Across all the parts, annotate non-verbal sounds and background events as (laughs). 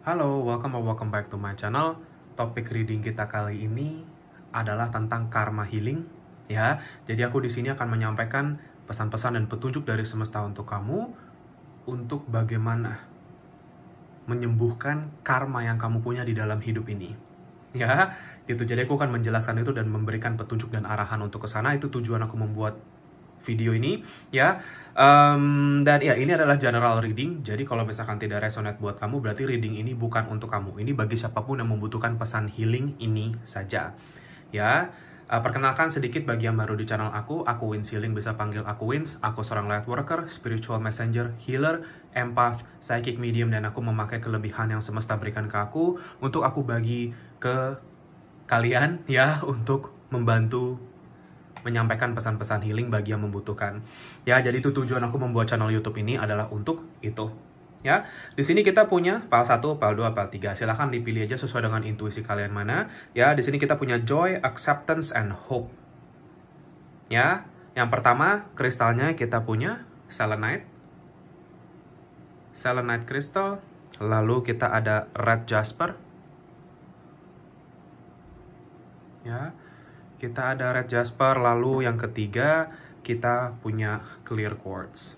Halo, welcome or welcome back to my channel. Topik reading kita kali ini adalah tentang karma healing, ya. Jadi aku di sini akan menyampaikan pesan-pesan dan petunjuk dari semesta untuk kamu untuk bagaimana menyembuhkan karma yang kamu punya di dalam hidup ini. Ya, gitu. Jadi aku akan menjelaskan itu dan memberikan petunjuk dan arahan untuk ke sana. Itu tujuan aku membuat video ini ya. Um, dan ya ini adalah general reading. Jadi kalau misalkan tidak resonate buat kamu berarti reading ini bukan untuk kamu. Ini bagi siapapun yang membutuhkan pesan healing ini saja. Ya. Uh, perkenalkan sedikit bagi yang baru di channel aku, aku Wins Healing bisa panggil aku Wins. Aku seorang light worker, spiritual messenger, healer, empath, psychic medium dan aku memakai kelebihan yang semesta berikan ke aku untuk aku bagi ke kalian ya untuk membantu menyampaikan pesan-pesan healing bagi yang membutuhkan. Ya, jadi itu tujuan aku membuat channel YouTube ini adalah untuk itu. Ya, di sini kita punya pal 1, pal 2, pal 3. Silahkan dipilih aja sesuai dengan intuisi kalian mana. Ya, di sini kita punya joy, acceptance, and hope. Ya, yang pertama kristalnya kita punya selenite. Selenite crystal. Lalu kita ada red jasper. Ya, kita ada red jasper, lalu yang ketiga kita punya clear quartz.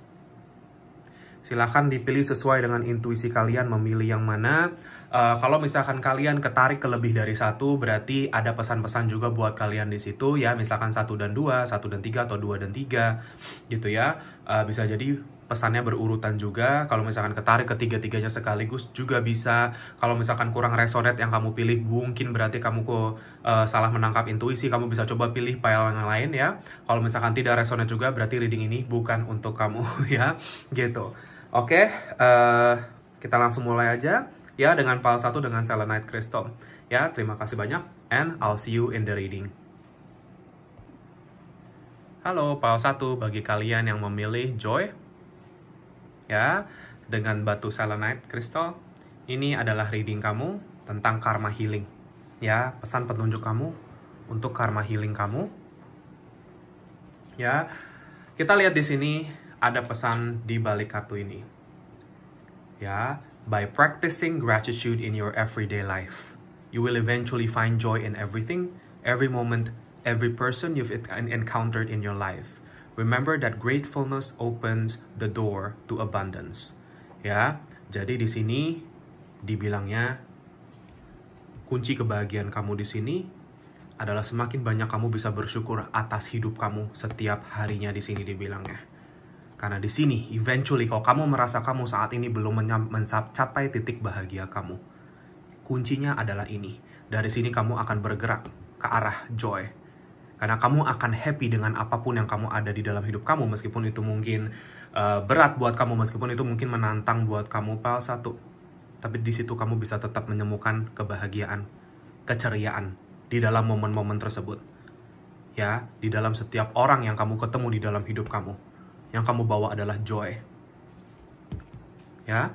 Silahkan dipilih sesuai dengan intuisi kalian memilih yang mana. Uh, kalau misalkan kalian ketarik ke lebih dari satu, berarti ada pesan-pesan juga buat kalian di situ ya. Misalkan satu dan dua, satu dan tiga, atau dua dan tiga, gitu ya. Uh, bisa jadi pesannya berurutan juga. Kalau misalkan ketarik ketiga-tiganya sekaligus juga bisa. Kalau misalkan kurang resonate yang kamu pilih, mungkin berarti kamu kok uh, salah menangkap intuisi. Kamu bisa coba pilih file yang lain ya. Kalau misalkan tidak resonate juga, berarti reading ini bukan untuk kamu (laughs) ya, gitu. Oke, okay, uh, eh, kita langsung mulai aja ya dengan file 1 dengan selenite crystal. Ya, terima kasih banyak and I'll see you in the reading. Halo, file 1 bagi kalian yang memilih Joy, ya dengan batu selenite kristal. Ini adalah reading kamu tentang karma healing. Ya, pesan petunjuk kamu untuk karma healing kamu. Ya. Kita lihat di sini ada pesan di balik kartu ini. Ya, by practicing gratitude in your everyday life, you will eventually find joy in everything, every moment, every person you've encountered in your life. Remember that gratefulness opens the door to abundance. Ya, jadi di sini dibilangnya kunci kebahagiaan kamu di sini adalah semakin banyak kamu bisa bersyukur atas hidup kamu setiap harinya di sini dibilangnya. Karena di sini, eventually kalau kamu merasa kamu saat ini belum mencapai titik bahagia kamu, kuncinya adalah ini. Dari sini kamu akan bergerak ke arah joy, karena kamu akan happy dengan apapun yang kamu ada di dalam hidup kamu, meskipun itu mungkin uh, berat buat kamu, meskipun itu mungkin menantang buat kamu, pal satu. Tapi di situ kamu bisa tetap menemukan kebahagiaan, keceriaan di dalam momen-momen tersebut. Ya, di dalam setiap orang yang kamu ketemu di dalam hidup kamu, yang kamu bawa adalah joy. Ya,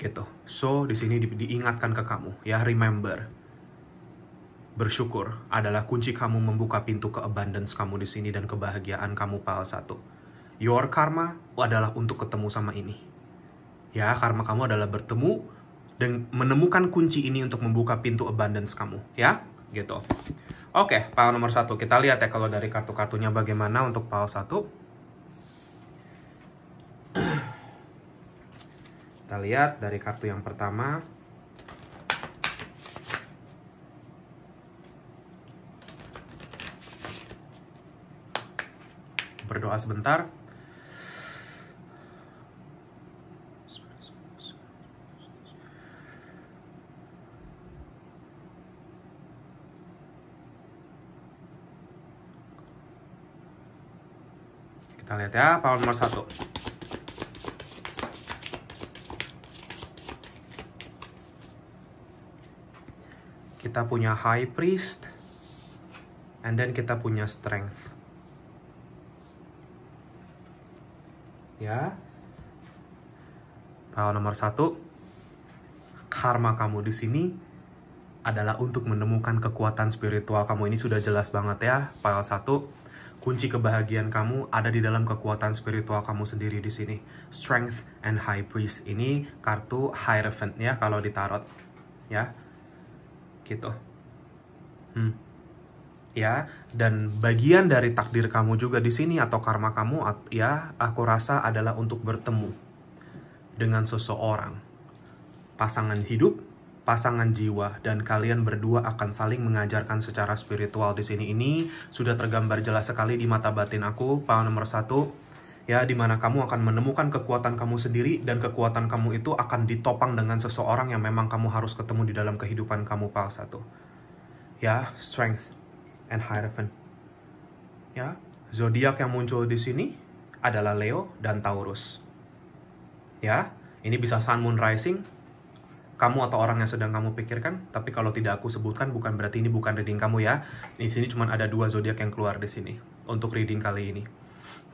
gitu. So, di sini di diingatkan ke kamu, ya remember Bersyukur adalah kunci kamu membuka pintu ke abundance kamu di sini dan kebahagiaan kamu pal satu. Your karma adalah untuk ketemu sama ini. Ya, karma kamu adalah bertemu dan menemukan kunci ini untuk membuka pintu abundance kamu, ya? Gitu. Oke, pal nomor satu. Kita lihat ya kalau dari kartu-kartunya bagaimana untuk pal satu. (clears throat) Kita lihat dari kartu yang pertama. berdoa sebentar. Kita lihat ya, power nomor satu kita punya high priest, and then kita punya strength. ya bahwa nomor satu karma kamu di sini adalah untuk menemukan kekuatan spiritual kamu ini sudah jelas banget ya file satu kunci kebahagiaan kamu ada di dalam kekuatan spiritual kamu sendiri di sini strength and high priest ini kartu hierophant ya kalau ditarot. ya gitu hmm ya dan bagian dari takdir kamu juga di sini atau karma kamu ya aku rasa adalah untuk bertemu dengan seseorang pasangan hidup pasangan jiwa dan kalian berdua akan saling mengajarkan secara spiritual di sini ini sudah tergambar jelas sekali di mata batin aku paham nomor satu ya dimana kamu akan menemukan kekuatan kamu sendiri dan kekuatan kamu itu akan ditopang dengan seseorang yang memang kamu harus ketemu di dalam kehidupan kamu pal satu ya strength and Hierophant. Ya, zodiak yang muncul di sini adalah Leo dan Taurus. Ya, ini bisa Sun Moon Rising, kamu atau orang yang sedang kamu pikirkan, tapi kalau tidak aku sebutkan bukan berarti ini bukan reading kamu ya. Di sini cuma ada dua zodiak yang keluar di sini untuk reading kali ini.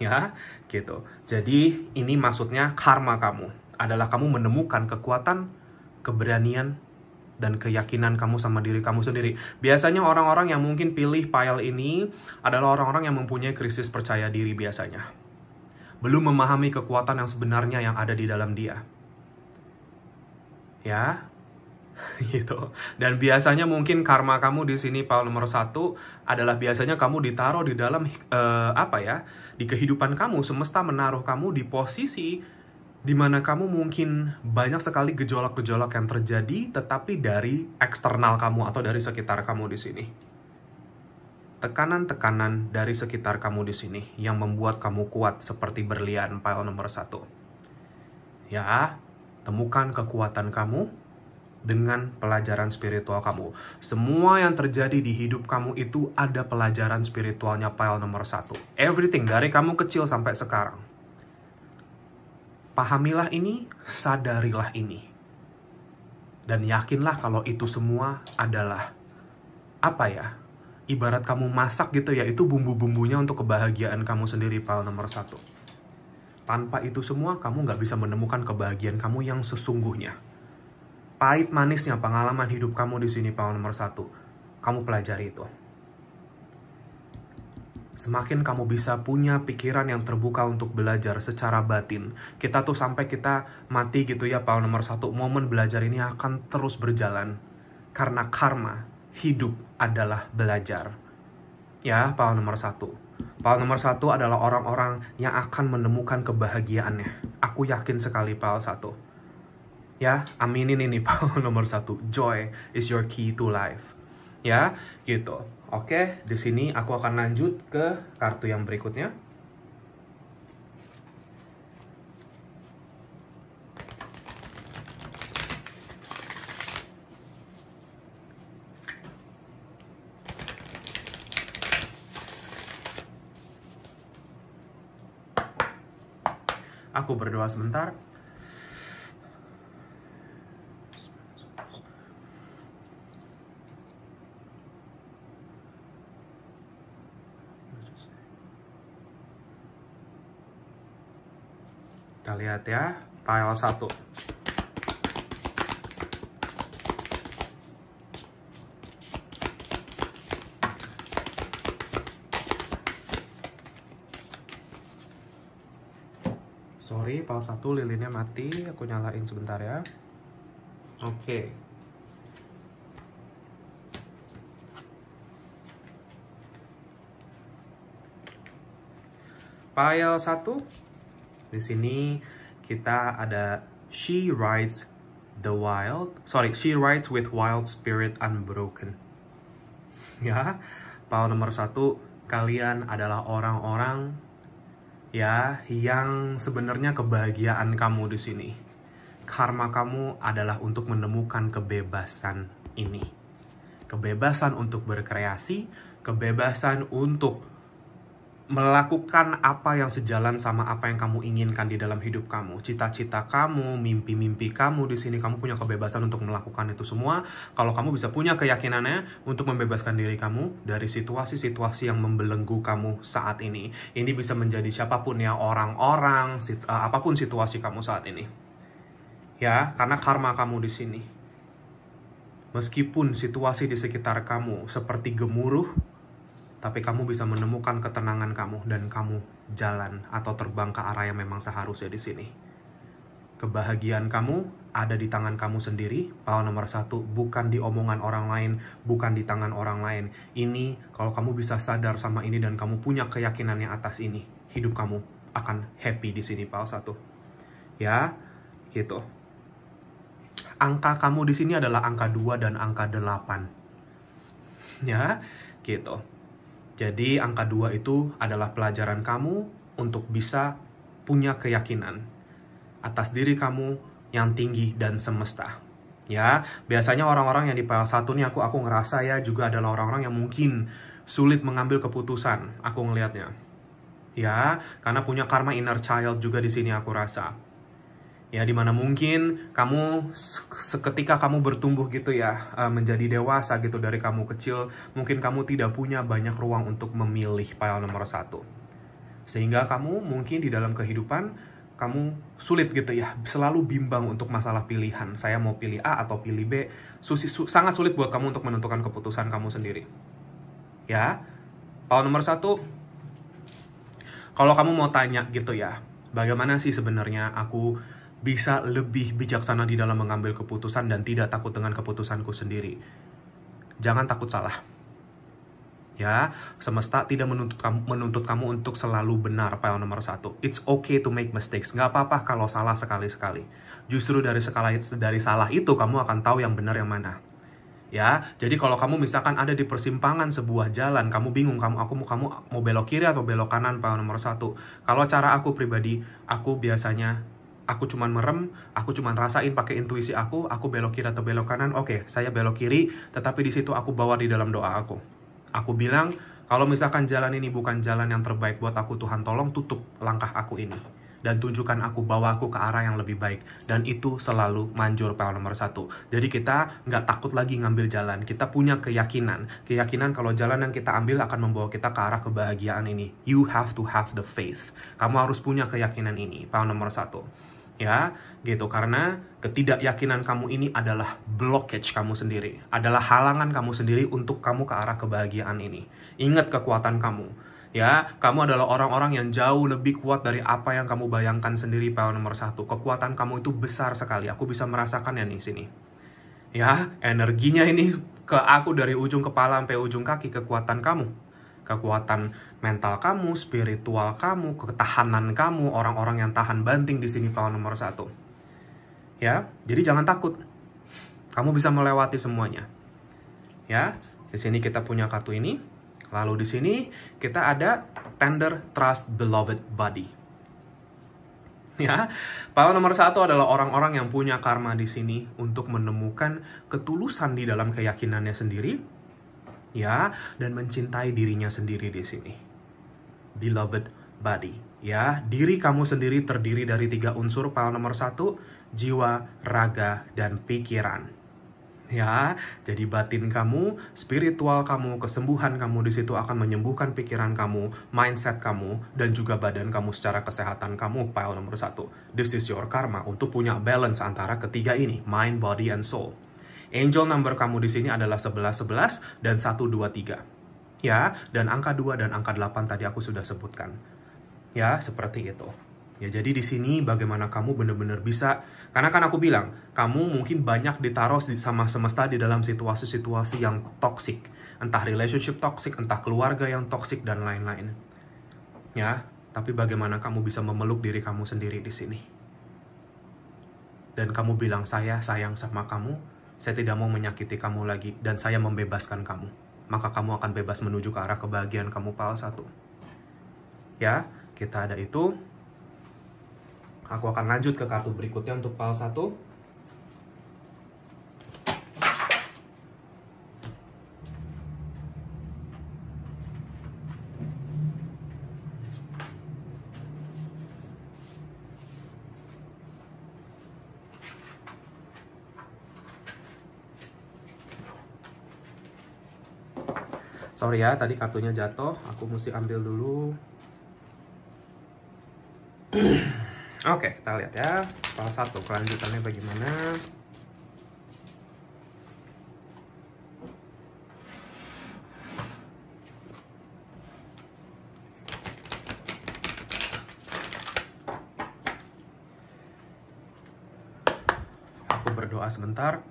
Ya, gitu. Jadi ini maksudnya karma kamu adalah kamu menemukan kekuatan, keberanian, dan keyakinan kamu sama diri kamu sendiri. Biasanya orang-orang yang mungkin pilih pile ini adalah orang-orang yang mempunyai krisis percaya diri biasanya. Belum memahami kekuatan yang sebenarnya yang ada di dalam dia. Ya, (laughs) gitu. Dan biasanya mungkin karma kamu di sini pal nomor satu adalah biasanya kamu ditaruh di dalam uh, apa ya di kehidupan kamu semesta menaruh kamu di posisi di mana kamu mungkin banyak sekali gejolak-gejolak yang terjadi tetapi dari eksternal kamu atau dari sekitar kamu di sini. Tekanan-tekanan dari sekitar kamu di sini yang membuat kamu kuat seperti berlian pile nomor satu. Ya, temukan kekuatan kamu dengan pelajaran spiritual kamu. Semua yang terjadi di hidup kamu itu ada pelajaran spiritualnya pile nomor satu. Everything dari kamu kecil sampai sekarang Pahamilah ini, sadarilah ini. Dan yakinlah kalau itu semua adalah apa ya? Ibarat kamu masak gitu ya, itu bumbu-bumbunya untuk kebahagiaan kamu sendiri, pal nomor satu. Tanpa itu semua, kamu nggak bisa menemukan kebahagiaan kamu yang sesungguhnya. Pahit manisnya pengalaman hidup kamu di sini, pal nomor satu. Kamu pelajari itu semakin kamu bisa punya pikiran yang terbuka untuk belajar secara batin. Kita tuh sampai kita mati gitu ya, Pak. Nomor satu, momen belajar ini akan terus berjalan. Karena karma, hidup adalah belajar. Ya, Pak nomor satu. Pak nomor satu adalah orang-orang yang akan menemukan kebahagiaannya. Aku yakin sekali, Pak satu. Ya, aminin ini, (laughs) Pak nomor satu. Joy is your key to life. Ya, gitu. Oke, di sini aku akan lanjut ke kartu yang berikutnya. Aku berdoa sebentar. Kita lihat ya, file 1. sorry pal 1 lilinnya mati aku nyalain sebentar ya oke okay. file 1 di sini kita ada she rides the wild, sorry, she rides with wild spirit unbroken. (laughs) Ya, Paul nomor satu, kalian adalah orang-orang ya yang sebenarnya kebahagiaan kamu di sini. Karma kamu adalah untuk menemukan kebebasan ini. Kebebasan untuk berkreasi, kebebasan untuk melakukan apa yang sejalan sama apa yang kamu inginkan di dalam hidup kamu, cita-cita kamu, mimpi-mimpi kamu di sini kamu punya kebebasan untuk melakukan itu semua. Kalau kamu bisa punya keyakinannya untuk membebaskan diri kamu dari situasi-situasi yang membelenggu kamu saat ini. Ini bisa menjadi siapapun ya, orang-orang, sit eh, apapun situasi kamu saat ini. Ya, karena karma kamu di sini. Meskipun situasi di sekitar kamu seperti gemuruh, tapi kamu bisa menemukan ketenangan kamu dan kamu jalan atau terbang ke arah yang memang seharusnya di sini. Kebahagiaan kamu ada di tangan kamu sendiri. Pahal nomor satu, bukan di omongan orang lain, bukan di tangan orang lain. Ini, kalau kamu bisa sadar sama ini dan kamu punya keyakinannya atas ini, hidup kamu akan happy di sini, pahal satu. Ya, gitu. Angka kamu di sini adalah angka 2 dan angka 8. Ya, gitu. Jadi angka dua itu adalah pelajaran kamu untuk bisa punya keyakinan atas diri kamu yang tinggi dan semesta. Ya, biasanya orang-orang yang di pasal 1 nih aku aku ngerasa ya juga adalah orang-orang yang mungkin sulit mengambil keputusan, aku ngelihatnya. Ya, karena punya karma inner child juga di sini aku rasa ya dimana mungkin kamu seketika kamu bertumbuh gitu ya e, menjadi dewasa gitu dari kamu kecil mungkin kamu tidak punya banyak ruang untuk memilih pile nomor satu sehingga kamu mungkin di dalam kehidupan kamu sulit gitu ya selalu bimbang untuk masalah pilihan saya mau pilih A atau pilih B susi, su, sangat sulit buat kamu untuk menentukan keputusan kamu sendiri ya pile nomor satu kalau kamu mau tanya gitu ya bagaimana sih sebenarnya aku bisa lebih bijaksana di dalam mengambil keputusan dan tidak takut dengan keputusanku sendiri. Jangan takut salah. Ya, semesta tidak menuntut kamu, menuntut kamu untuk selalu benar, Pak. nomor satu. It's okay to make mistakes. Nggak apa-apa kalau salah sekali-sekali. Justru dari sekali dari salah itu kamu akan tahu yang benar yang mana ya. Jadi kalau kamu misalkan ada di persimpangan sebuah jalan, kamu bingung kamu aku mau kamu mau belok kiri atau belok kanan pak nomor satu. Kalau cara aku pribadi, aku biasanya aku cuman merem, aku cuman rasain pakai intuisi aku, aku belok kiri atau belok kanan, oke, okay, saya belok kiri, tetapi di situ aku bawa di dalam doa aku. Aku bilang, kalau misalkan jalan ini bukan jalan yang terbaik buat aku, Tuhan tolong tutup langkah aku ini. Dan tunjukkan aku, bawa aku ke arah yang lebih baik. Dan itu selalu manjur pel nomor satu. Jadi kita nggak takut lagi ngambil jalan. Kita punya keyakinan. Keyakinan kalau jalan yang kita ambil akan membawa kita ke arah kebahagiaan ini. You have to have the faith. Kamu harus punya keyakinan ini. Pel nomor satu ya gitu karena ketidakyakinan kamu ini adalah blockage kamu sendiri adalah halangan kamu sendiri untuk kamu ke arah kebahagiaan ini ingat kekuatan kamu ya kamu adalah orang-orang yang jauh lebih kuat dari apa yang kamu bayangkan sendiri poin nomor satu kekuatan kamu itu besar sekali aku bisa merasakannya nih sini ya energinya ini ke aku dari ujung kepala sampai ujung kaki kekuatan kamu kekuatan mental kamu, spiritual kamu, ketahanan kamu, orang-orang yang tahan banting di sini tahun nomor satu. Ya, jadi jangan takut. Kamu bisa melewati semuanya. Ya, di sini kita punya kartu ini. Lalu di sini kita ada tender trust beloved body. Ya, paham nomor satu adalah orang-orang yang punya karma di sini untuk menemukan ketulusan di dalam keyakinannya sendiri, ya, dan mencintai dirinya sendiri di sini beloved body. Ya, diri kamu sendiri terdiri dari tiga unsur. Pal nomor satu, jiwa, raga, dan pikiran. Ya, jadi batin kamu, spiritual kamu, kesembuhan kamu di situ akan menyembuhkan pikiran kamu, mindset kamu, dan juga badan kamu secara kesehatan kamu. Pile nomor satu, this is your karma untuk punya balance antara ketiga ini, mind, body, and soul. Angel number kamu di sini adalah 11 11 dan 1 2 3 ya dan angka 2 dan angka 8 tadi aku sudah sebutkan. Ya, seperti itu. Ya, jadi di sini bagaimana kamu benar-benar bisa karena kan aku bilang, kamu mungkin banyak ditaruh sama semesta di dalam situasi-situasi yang toksik, entah relationship toksik, entah keluarga yang toksik dan lain-lain. Ya, tapi bagaimana kamu bisa memeluk diri kamu sendiri di sini? Dan kamu bilang saya sayang sama kamu, saya tidak mau menyakiti kamu lagi dan saya membebaskan kamu maka kamu akan bebas menuju ke arah kebahagiaan kamu pal satu. Ya, kita ada itu. Aku akan lanjut ke kartu berikutnya untuk pal satu. sorry ya tadi kartunya jatuh aku mesti ambil dulu (clears throat) oke okay, kita lihat ya salah satu kelanjutannya bagaimana aku berdoa sebentar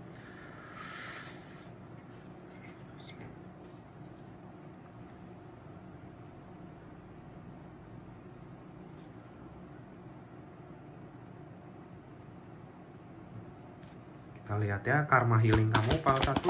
lihat ya karma healing kamu pal satu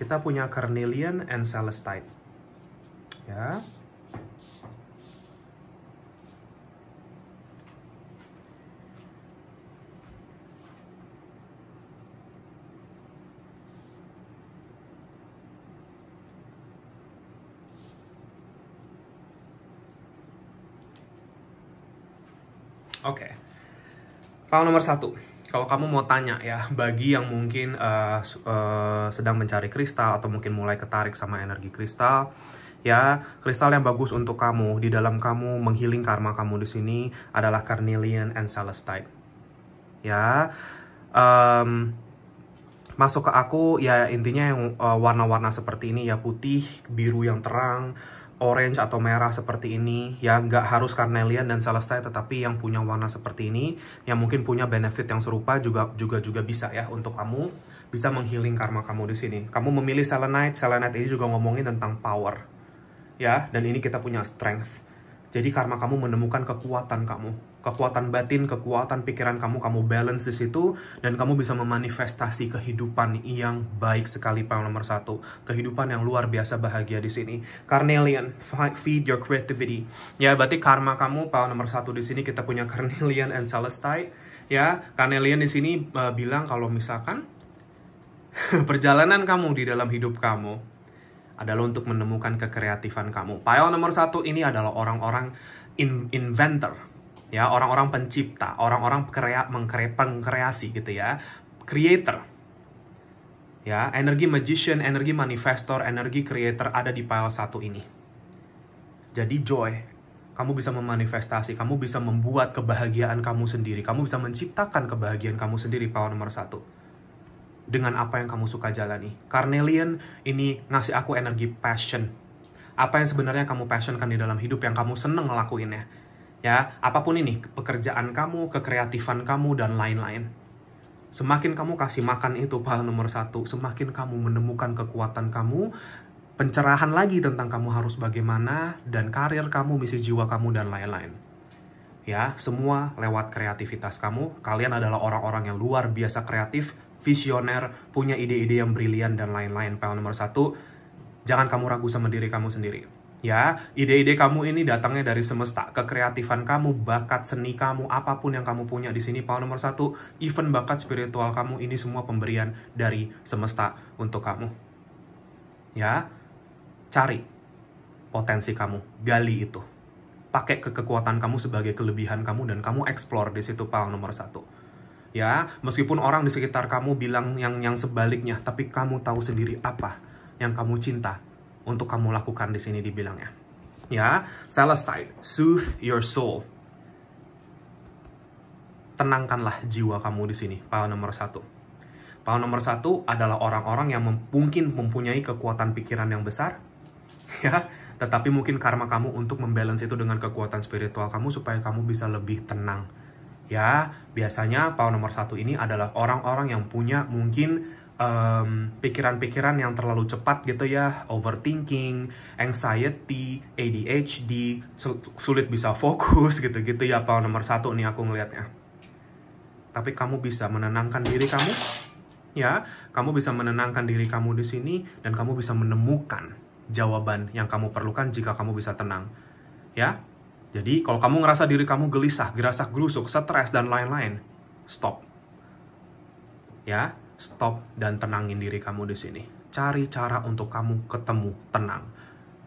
kita punya carnelian and celestite Pak nomor satu, kalau kamu mau tanya ya, bagi yang mungkin uh, uh, sedang mencari kristal atau mungkin mulai ketarik sama energi kristal, ya kristal yang bagus untuk kamu di dalam kamu menghiling karma kamu di sini adalah carnelian and celestite. Ya, um, masuk ke aku ya intinya yang uh, eh, warna -warna seperti ini ya putih, biru yang terang, orange atau merah seperti ini ya nggak harus carnelian dan celestite tetapi yang punya warna seperti ini yang mungkin punya benefit yang serupa juga juga juga bisa ya untuk kamu bisa menghealing karma kamu di sini kamu memilih selenite selenite ini juga ngomongin tentang power ya dan ini kita punya strength jadi karma kamu menemukan kekuatan kamu kekuatan batin, kekuatan pikiran kamu, kamu balance di situ, dan kamu bisa memanifestasi kehidupan yang baik sekali, pang nomor satu. Kehidupan yang luar biasa bahagia di sini. Carnelian, feed your creativity. Ya, berarti karma kamu, pang nomor satu di sini kita punya (laughs) Carnelian and Celestite. Ya, Carnelian di sini uh, bilang kalau misalkan (laughs) perjalanan kamu di dalam hidup kamu adalah untuk menemukan kekreatifan kamu. Pile nomor satu ini adalah orang-orang in inventor, ya orang-orang pencipta, orang-orang pengkrea, pengkreasi gitu ya, creator. Ya, energi magician, energi manifestor, energi creator ada di pile satu ini. Jadi joy, kamu bisa memanifestasi, kamu bisa membuat kebahagiaan kamu sendiri, kamu bisa menciptakan kebahagiaan kamu sendiri, pile nomor satu. Dengan apa yang kamu suka jalani. Carnelian ini ngasih aku energi passion. Apa yang sebenarnya kamu passionkan di dalam hidup yang kamu seneng ngelakuinnya ya apapun ini pekerjaan kamu kekreatifan kamu dan lain-lain semakin kamu kasih makan itu pahal nomor satu semakin kamu menemukan kekuatan kamu pencerahan lagi tentang kamu harus bagaimana dan karir kamu misi jiwa kamu dan lain-lain ya semua lewat kreativitas kamu kalian adalah orang-orang yang luar biasa kreatif visioner punya ide-ide yang brilian dan lain-lain pahal nomor satu jangan kamu ragu sama diri kamu sendiri ya ide-ide kamu ini datangnya dari semesta kekreatifan kamu bakat seni kamu apapun yang kamu punya di sini Paul nomor satu even bakat spiritual kamu ini semua pemberian dari semesta untuk kamu ya cari potensi kamu gali itu pakai ke kekuatan kamu sebagai kelebihan kamu dan kamu eksplor di situ Paul nomor satu ya meskipun orang di sekitar kamu bilang yang yang sebaliknya tapi kamu tahu sendiri apa yang kamu cinta untuk kamu lakukan di sini dibilangnya. Ya, Celestite, soothe your soul. Tenangkanlah jiwa kamu di sini, paham nomor satu. Paham nomor satu adalah orang-orang yang mem mungkin mempunyai kekuatan pikiran yang besar, (laughs) ya, tetapi mungkin karma kamu untuk membalance itu dengan kekuatan spiritual kamu supaya kamu bisa lebih tenang. Ya, biasanya paham nomor satu ini adalah orang-orang yang punya mungkin pikiran pikiran-pikiran yang terlalu cepat gitu ya, overthinking, anxiety, ADHD, sulit bisa fokus (laughs) gitu-gitu ya, apa nomor satu nih aku ngelihatnya. Tapi kamu bisa menenangkan diri kamu, ya, kamu bisa menenangkan diri kamu di sini dan kamu bisa menemukan jawaban yang kamu perlukan jika kamu bisa tenang, ya. Jadi kalau kamu ngerasa diri kamu gelisah, gerasak gerusuk, stres dan lain-lain, stop. Ya, stop dan tenangin diri kamu di sini. Cari cara untuk kamu ketemu tenang.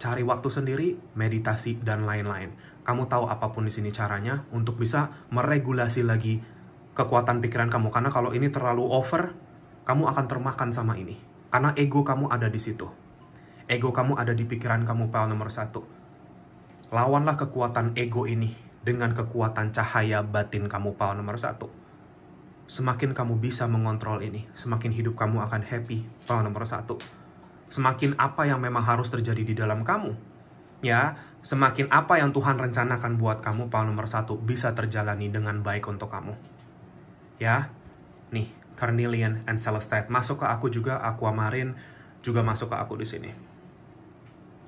Cari waktu sendiri, meditasi dan lain-lain. Kamu tahu apapun di sini caranya untuk bisa meregulasi lagi kekuatan pikiran kamu karena kalau ini terlalu over, kamu akan termakan sama ini. Karena ego kamu ada di situ. Ego kamu ada di pikiran kamu pal nomor satu. Lawanlah kekuatan ego ini dengan kekuatan cahaya batin kamu pal nomor satu semakin kamu bisa mengontrol ini, semakin hidup kamu akan happy. Poin nomor satu. Semakin apa yang memang harus terjadi di dalam kamu, ya, semakin apa yang Tuhan rencanakan buat kamu, poin nomor satu, bisa terjalani dengan baik untuk kamu. Ya, nih, Carnelian and Celestite. Masuk ke aku juga, Aku amarin juga masuk ke aku di sini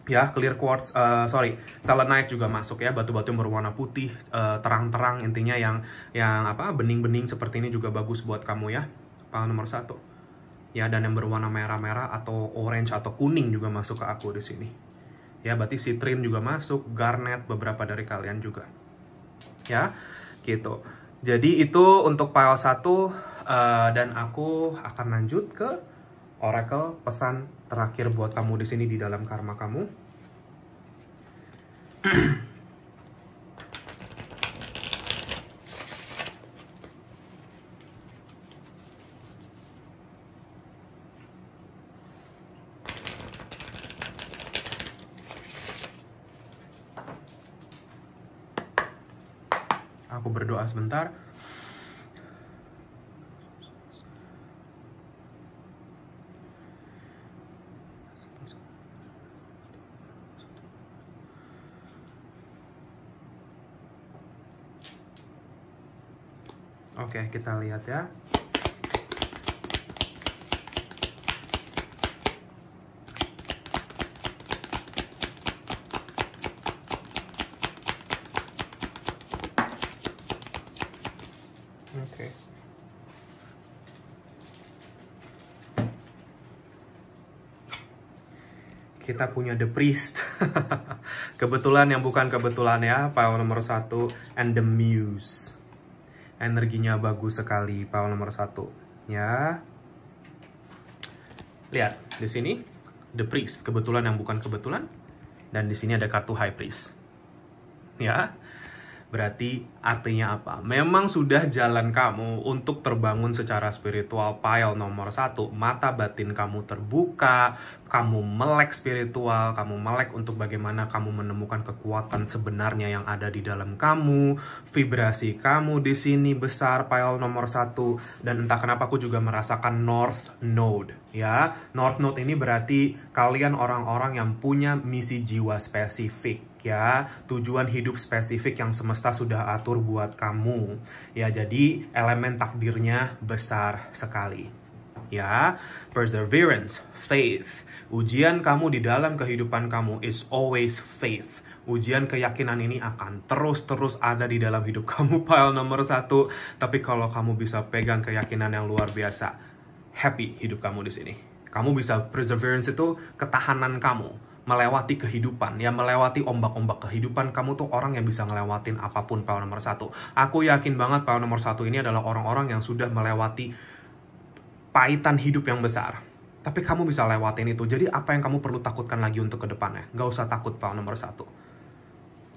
ya clear quartz uh, sorry selenite juga masuk ya batu-batu berwarna putih eh, terang-terang uh, intinya yang yang apa bening-bening seperti ini juga bagus buat kamu ya pal nomor satu ya dan yang berwarna merah-merah atau orange atau kuning juga masuk ke aku di sini ya berarti citrine juga masuk garnet beberapa dari kalian juga ya gitu jadi itu untuk pal 1 uh, eh, dan aku akan lanjut ke oracle pesan terakhir buat kamu di sini di dalam karma kamu. Aku berdoa sebentar. Oke, kita lihat ya. Oke. Kita punya The Priest. (laughs) kebetulan yang bukan kebetulan ya, file nomor satu and The Muse energinya bagus sekali pawang nomor satu ya lihat di sini the priest kebetulan yang bukan kebetulan dan di sini ada kartu high priest ya Berarti artinya apa? Memang sudah jalan kamu untuk terbangun secara spiritual pile nomor satu. Mata batin kamu terbuka, kamu melek spiritual, kamu melek untuk bagaimana kamu menemukan kekuatan sebenarnya yang ada di dalam kamu. Vibrasi kamu di sini besar pile nomor satu. Dan entah kenapa aku juga merasakan North Node. Ya, North Node ini berarti kalian orang-orang yang punya misi jiwa spesifik ya tujuan hidup spesifik yang semesta sudah atur buat kamu ya jadi elemen takdirnya besar sekali ya perseverance faith ujian kamu di dalam kehidupan kamu is always faith ujian keyakinan ini akan terus-terus ada di dalam hidup kamu (laughs) pile nomor satu tapi kalau kamu bisa pegang keyakinan yang luar biasa happy hidup kamu di sini kamu bisa perseverance itu ketahanan kamu melewati kehidupan, ya melewati ombak-ombak kehidupan, kamu tuh orang yang bisa ngelewatin apapun PO nomor satu. Aku yakin banget PO nomor satu ini adalah orang-orang yang sudah melewati paitan hidup yang besar. Tapi kamu bisa lewatin itu. Jadi apa yang kamu perlu takutkan lagi untuk ke depannya? Gak usah takut PO nomor satu.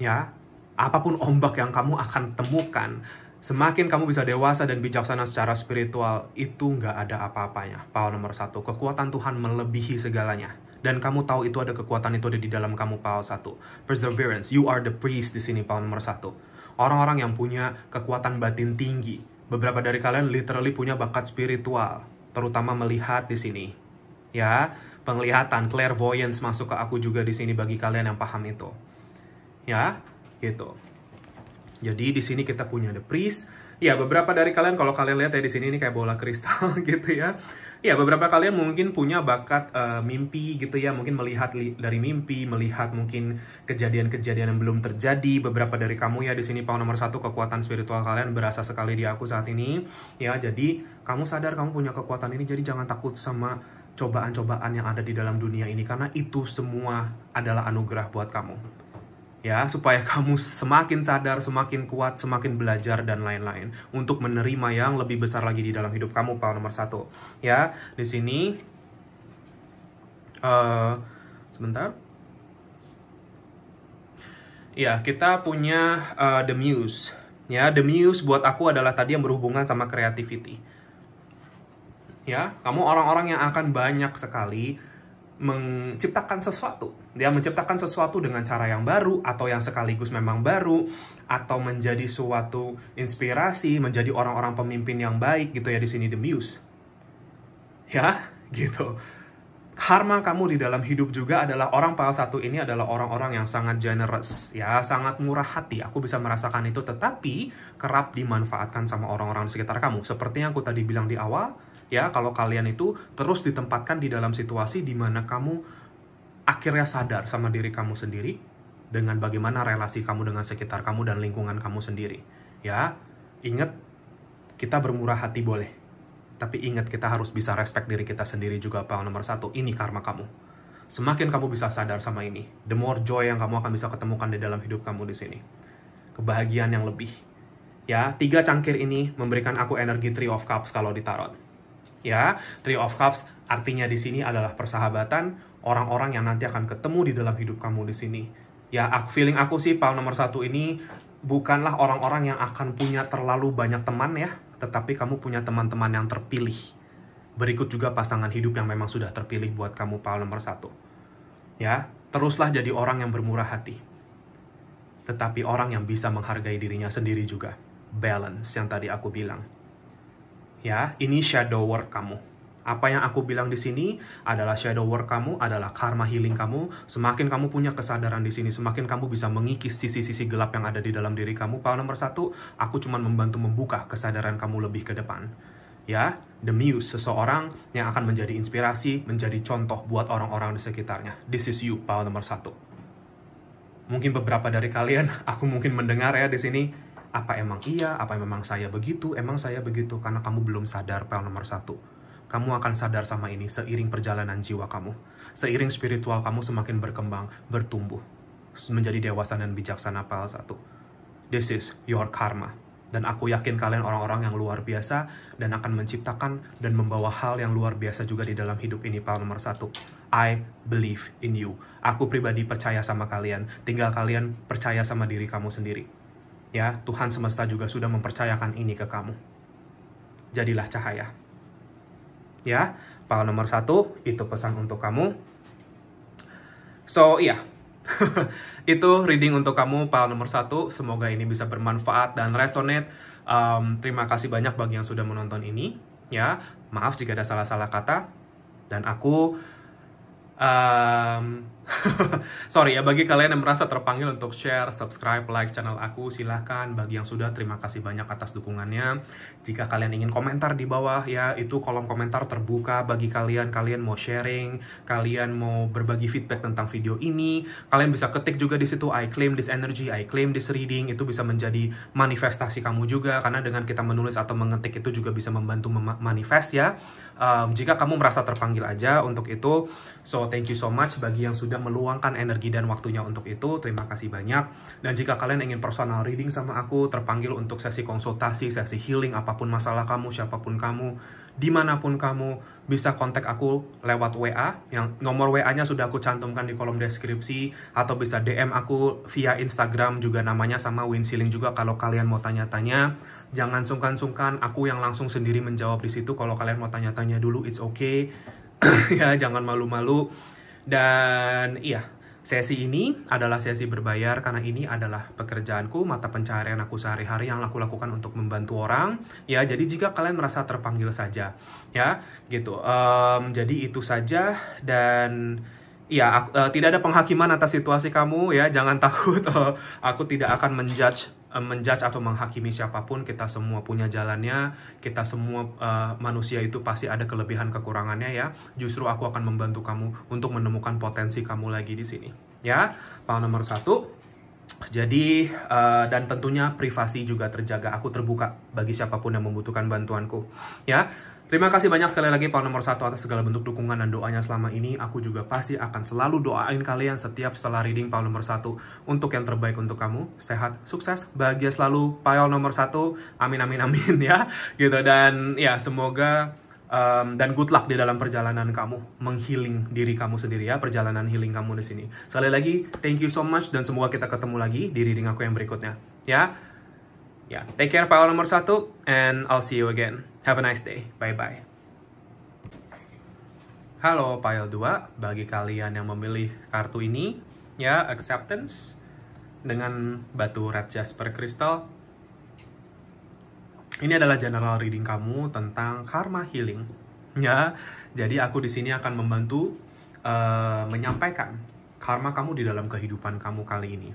Ya, apapun ombak yang kamu akan temukan, Semakin kamu bisa dewasa dan bijaksana secara spiritual, itu nggak ada apa-apanya. Power nomor satu, kekuatan Tuhan melebihi segalanya dan kamu tahu itu ada kekuatan itu ada di dalam kamu Paul satu Perseverance, you are the priest di sini Paul nomor satu Orang-orang yang punya kekuatan batin tinggi. Beberapa dari kalian literally punya bakat spiritual, terutama melihat di sini. Ya, penglihatan, clairvoyance masuk ke aku juga di sini bagi kalian yang paham itu. Ya, gitu. Jadi di sini kita punya the priest. Ya, beberapa dari kalian kalau kalian lihat ya di sini ini kayak bola kristal (laughs) gitu ya ya beberapa kalian mungkin punya bakat uh, mimpi gitu ya mungkin melihat li dari mimpi melihat mungkin kejadian-kejadian yang belum terjadi beberapa dari kamu ya di sini pau nomor satu kekuatan spiritual kalian berasa sekali di aku saat ini ya jadi kamu sadar kamu punya kekuatan ini jadi jangan takut sama cobaan-cobaan yang ada di dalam dunia ini karena itu semua adalah anugerah buat kamu ya supaya kamu semakin sadar, semakin kuat, semakin belajar dan lain-lain untuk menerima yang lebih besar lagi di dalam hidup kamu pak nomor satu ya di sini uh, sebentar ya kita punya uh, the muse ya the muse buat aku adalah tadi yang berhubungan sama creativity ya kamu orang-orang yang akan banyak sekali menciptakan sesuatu. Dia menciptakan sesuatu dengan cara yang baru atau yang sekaligus memang baru atau menjadi suatu inspirasi, menjadi orang-orang pemimpin yang baik gitu ya di sini The Muse. Ya, gitu. Karma kamu di dalam hidup juga adalah orang pahal satu ini adalah orang-orang yang sangat generous, ya, sangat murah hati. Aku bisa merasakan itu tetapi kerap dimanfaatkan sama orang-orang di sekitar kamu. Seperti yang aku tadi bilang di awal, ya kalau kalian itu terus ditempatkan di dalam situasi di mana kamu akhirnya sadar sama diri kamu sendiri dengan bagaimana relasi kamu dengan sekitar kamu dan lingkungan kamu sendiri ya ingat kita bermurah hati boleh tapi ingat kita harus bisa respect diri kita sendiri juga pak nomor satu ini karma kamu semakin kamu bisa sadar sama ini the more joy yang kamu akan bisa ketemukan di dalam hidup kamu di sini kebahagiaan yang lebih ya tiga cangkir ini memberikan aku energi three of cups kalau ditaruh ya. Three of Cups artinya di sini adalah persahabatan, orang-orang yang nanti akan ketemu di dalam hidup kamu di sini. Ya, aku feeling aku sih pal nomor satu ini bukanlah orang-orang yang akan punya terlalu banyak teman ya, tetapi kamu punya teman-teman yang terpilih. Berikut juga pasangan hidup yang memang sudah terpilih buat kamu pal nomor satu. Ya, teruslah jadi orang yang bermurah hati. Tetapi orang yang bisa menghargai dirinya sendiri juga. Balance yang tadi aku bilang. Ya, ini shadow work kamu. Apa yang aku bilang di sini adalah shadow work kamu, adalah karma healing kamu. Semakin kamu punya kesadaran di sini, semakin kamu bisa mengikis sisi-sisi gelap yang ada di dalam diri kamu. pak nomor satu, aku cuma membantu membuka kesadaran kamu lebih ke depan. Ya, the muse, seseorang yang akan menjadi inspirasi, menjadi contoh buat orang-orang di sekitarnya. This is you, pak nomor satu. Mungkin beberapa dari kalian, (laughs) aku mungkin mendengar ya di sini, apa emang iya, apa emang saya begitu, emang saya begitu karena kamu belum sadar pel nomor satu. Kamu akan sadar sama ini seiring perjalanan jiwa kamu, seiring spiritual kamu semakin berkembang, bertumbuh, menjadi dewasa dan bijaksana pel satu. This is your karma. Dan aku yakin kalian orang-orang yang luar biasa dan akan menciptakan dan membawa hal yang luar biasa juga di dalam hidup ini, pel nomor satu. I believe in you. Aku pribadi percaya sama kalian. Tinggal kalian percaya sama diri kamu sendiri. Ya, Tuhan semesta juga sudah mempercayakan ini ke kamu. Jadilah cahaya. Ya, Paul nomor satu, itu pesan untuk kamu. So, iya. Yeah. (laughs) itu reading untuk kamu, Paul nomor satu. Semoga ini bisa bermanfaat dan resonate. Um, terima kasih banyak bagi yang sudah menonton ini. Ya, maaf jika ada salah-salah kata. Dan aku... Um, (laughs) Sorry ya, bagi kalian yang merasa terpanggil untuk share, subscribe, like channel aku, silahkan. Bagi yang sudah, terima kasih banyak atas dukungannya. Jika kalian ingin komentar di bawah ya, itu kolom komentar terbuka bagi kalian. Kalian mau sharing, kalian mau berbagi feedback tentang video ini, kalian bisa ketik juga di situ, I claim this energy, I claim this reading, itu bisa menjadi manifestasi kamu juga, karena dengan kita menulis atau mengetik itu juga bisa membantu mem manifest ya. Um, jika kamu merasa terpanggil aja untuk itu, so thank you so much bagi yang sudah sudah meluangkan energi dan waktunya untuk itu. Terima kasih banyak. Dan jika kalian ingin personal reading sama aku, terpanggil untuk sesi konsultasi, sesi healing, apapun masalah kamu, siapapun kamu, dimanapun kamu, bisa kontak aku lewat WA. Yang nomor WA-nya sudah aku cantumkan di kolom deskripsi, atau bisa DM aku via Instagram juga namanya sama Win juga kalau kalian mau tanya-tanya. Jangan sungkan-sungkan, aku yang langsung sendiri menjawab di situ. Kalau kalian mau tanya-tanya dulu, it's okay. (clears throat) ya, jangan malu-malu dan iya, Sesi ini adalah sesi berbayar karena ini adalah pekerjaanku, mata pencarian aku sehari-hari yang aku lakukan untuk membantu orang. Ya, jadi jika kalian merasa terpanggil saja, ya, gitu. Um, jadi itu saja dan ya aku, uh, eh, tidak ada penghakiman atas situasi kamu ya, jangan (laughs) takut. Uh, aku tidak akan menjudge Eh, menjudge atau menghakimi siapapun kita semua punya jalannya kita semua uh, manusia itu pasti ada kelebihan kekurangannya ya justru aku akan membantu kamu untuk menemukan potensi kamu lagi di sini ya paham nomor satu jadi uh, dan tentunya privasi juga terjaga aku terbuka bagi siapapun yang membutuhkan bantuanku ya Terima kasih banyak sekali lagi Pak nomor satu atas segala bentuk dukungan dan doanya selama ini. Aku juga pasti akan selalu doain kalian setiap setelah reading Pak nomor satu untuk yang terbaik untuk kamu. Sehat, sukses, bahagia selalu Pak nomor satu. Amin, amin, amin (laughs) ya. Gitu dan ya semoga um, dan good luck di dalam perjalanan kamu menghealing diri kamu sendiri ya perjalanan healing kamu di sini sekali lagi thank you so much dan semoga kita ketemu lagi di reading aku yang berikutnya ya Ya, yeah. take care pawal nomor satu, and I'll see you again. Have a nice day. Bye-bye. Halo, pile 2. Bagi kalian yang memilih kartu ini, ya, acceptance dengan batu red jasper crystal. Ini adalah general reading kamu tentang karma healing. Ya, jadi aku di sini akan membantu uh, menyampaikan karma kamu di dalam kehidupan kamu kali ini.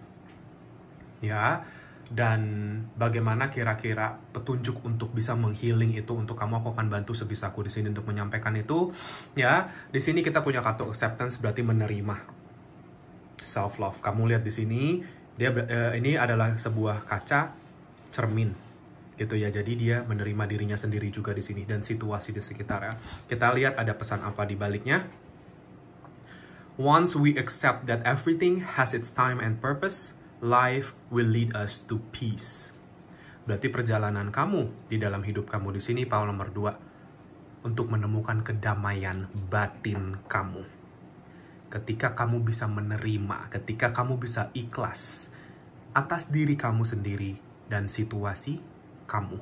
Ya, dan bagaimana kira-kira petunjuk untuk bisa menghealing itu untuk kamu aku akan bantu sebisaku di sini untuk menyampaikan itu ya di sini kita punya kartu acceptance berarti menerima self love kamu lihat di sini dia eh, ini adalah sebuah kaca cermin gitu ya jadi dia menerima dirinya sendiri juga di sini dan situasi di sekitarnya kita lihat ada pesan apa di baliknya once we accept that everything has its time and purpose life will lead us to peace. Berarti perjalanan kamu di dalam hidup kamu di sini Paul nomor dua, untuk menemukan kedamaian batin kamu. Ketika kamu bisa menerima, ketika kamu bisa ikhlas atas diri kamu sendiri dan situasi kamu.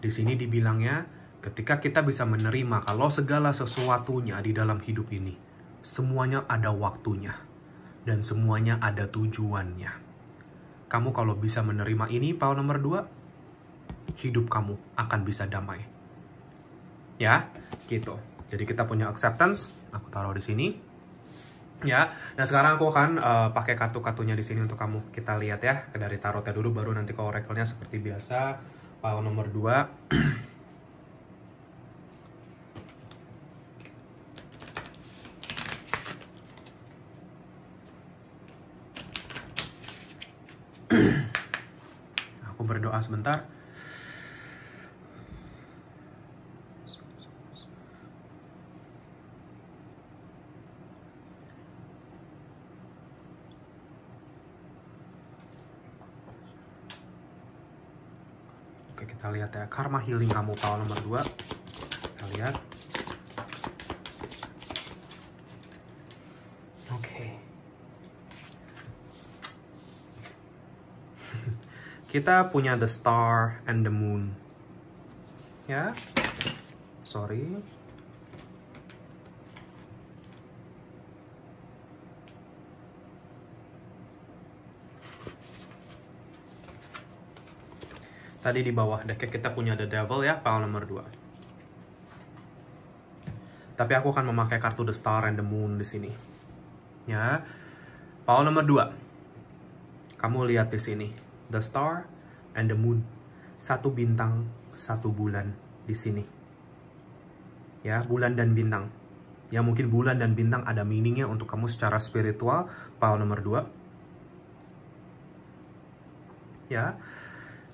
Di sini dibilangnya ketika kita bisa menerima kalau segala sesuatunya di dalam hidup ini semuanya ada waktunya dan semuanya ada tujuannya. Kamu kalau bisa menerima ini, pau nomor dua, hidup kamu akan bisa damai. Ya, gitu. Jadi kita punya acceptance, aku taruh di sini. Ya, nah sekarang aku akan uh, pakai kartu-kartunya di sini untuk kamu. Kita lihat ya, dari tarotnya dulu, baru nanti ke oracle-nya seperti biasa. Pau nomor dua. (clears throat) sebentar Oke kita lihat ya Karma Healing Kamu tahu nomor 2 Kita lihat kita punya the star and the moon ya sorry tadi di bawah deh kita punya the devil ya pile nomor 2 tapi aku akan memakai kartu the star and the moon di sini ya pile nomor 2 kamu lihat di sini the star and the moon. Satu bintang, satu bulan di sini. Ya, bulan dan bintang. Ya, mungkin bulan dan bintang ada meaningnya untuk kamu secara spiritual, Paul nomor dua. Ya,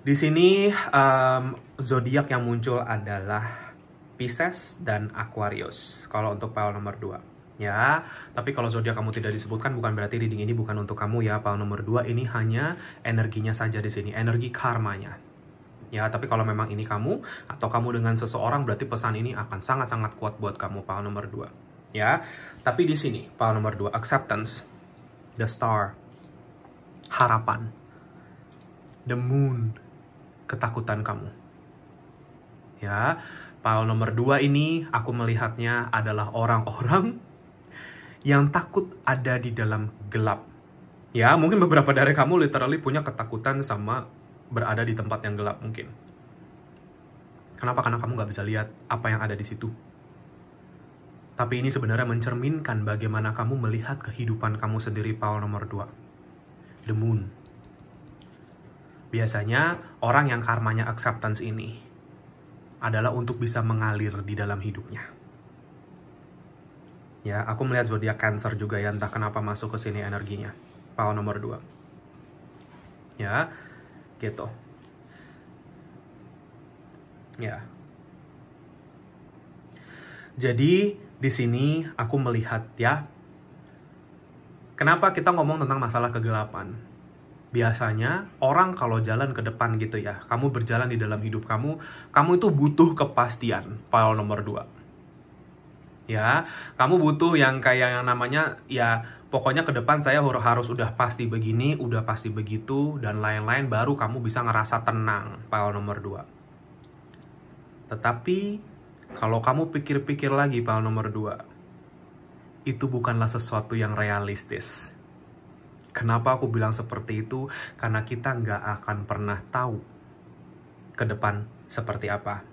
di sini um, zodiak yang muncul adalah Pisces dan Aquarius. Kalau untuk Paul nomor dua ya. Tapi kalau zodiak kamu tidak disebutkan bukan berarti reading ini bukan untuk kamu ya. Pal nomor 2 ini hanya energinya saja di sini, energi karmanya. Ya, tapi kalau memang ini kamu atau kamu dengan seseorang berarti pesan ini akan sangat-sangat kuat buat kamu pal nomor 2. Ya. Tapi di sini pal nomor 2 acceptance the star harapan the moon ketakutan kamu. Ya, Pal nomor dua ini aku melihatnya adalah orang-orang yang takut ada di dalam gelap. Ya, mungkin beberapa dari kamu literally punya ketakutan sama berada di tempat yang gelap mungkin. Kenapa? Karena kamu nggak bisa lihat apa yang ada di situ. Tapi ini sebenarnya mencerminkan bagaimana kamu melihat kehidupan kamu sendiri, Paul nomor 2. The Moon. Biasanya, orang yang karmanya acceptance ini adalah untuk bisa mengalir di dalam hidupnya. Ya, aku melihat zodiak Cancer juga ya, entah kenapa masuk ke sini energinya. pal nomor 2. Ya, gitu. Ya. Jadi di sini aku melihat ya, kenapa kita ngomong tentang masalah kegelapan? Biasanya orang kalau jalan ke depan gitu ya, kamu berjalan di dalam hidup kamu, kamu itu butuh kepastian, pal nomor 2 ya kamu butuh yang kayak yang namanya ya pokoknya ke depan saya harus udah pasti begini udah pasti begitu dan lain-lain baru kamu bisa ngerasa tenang pal nomor 2 tetapi kalau kamu pikir-pikir lagi pal nomor 2 itu bukanlah sesuatu yang realistis Kenapa aku bilang seperti itu? Karena kita nggak akan pernah tahu ke depan seperti apa.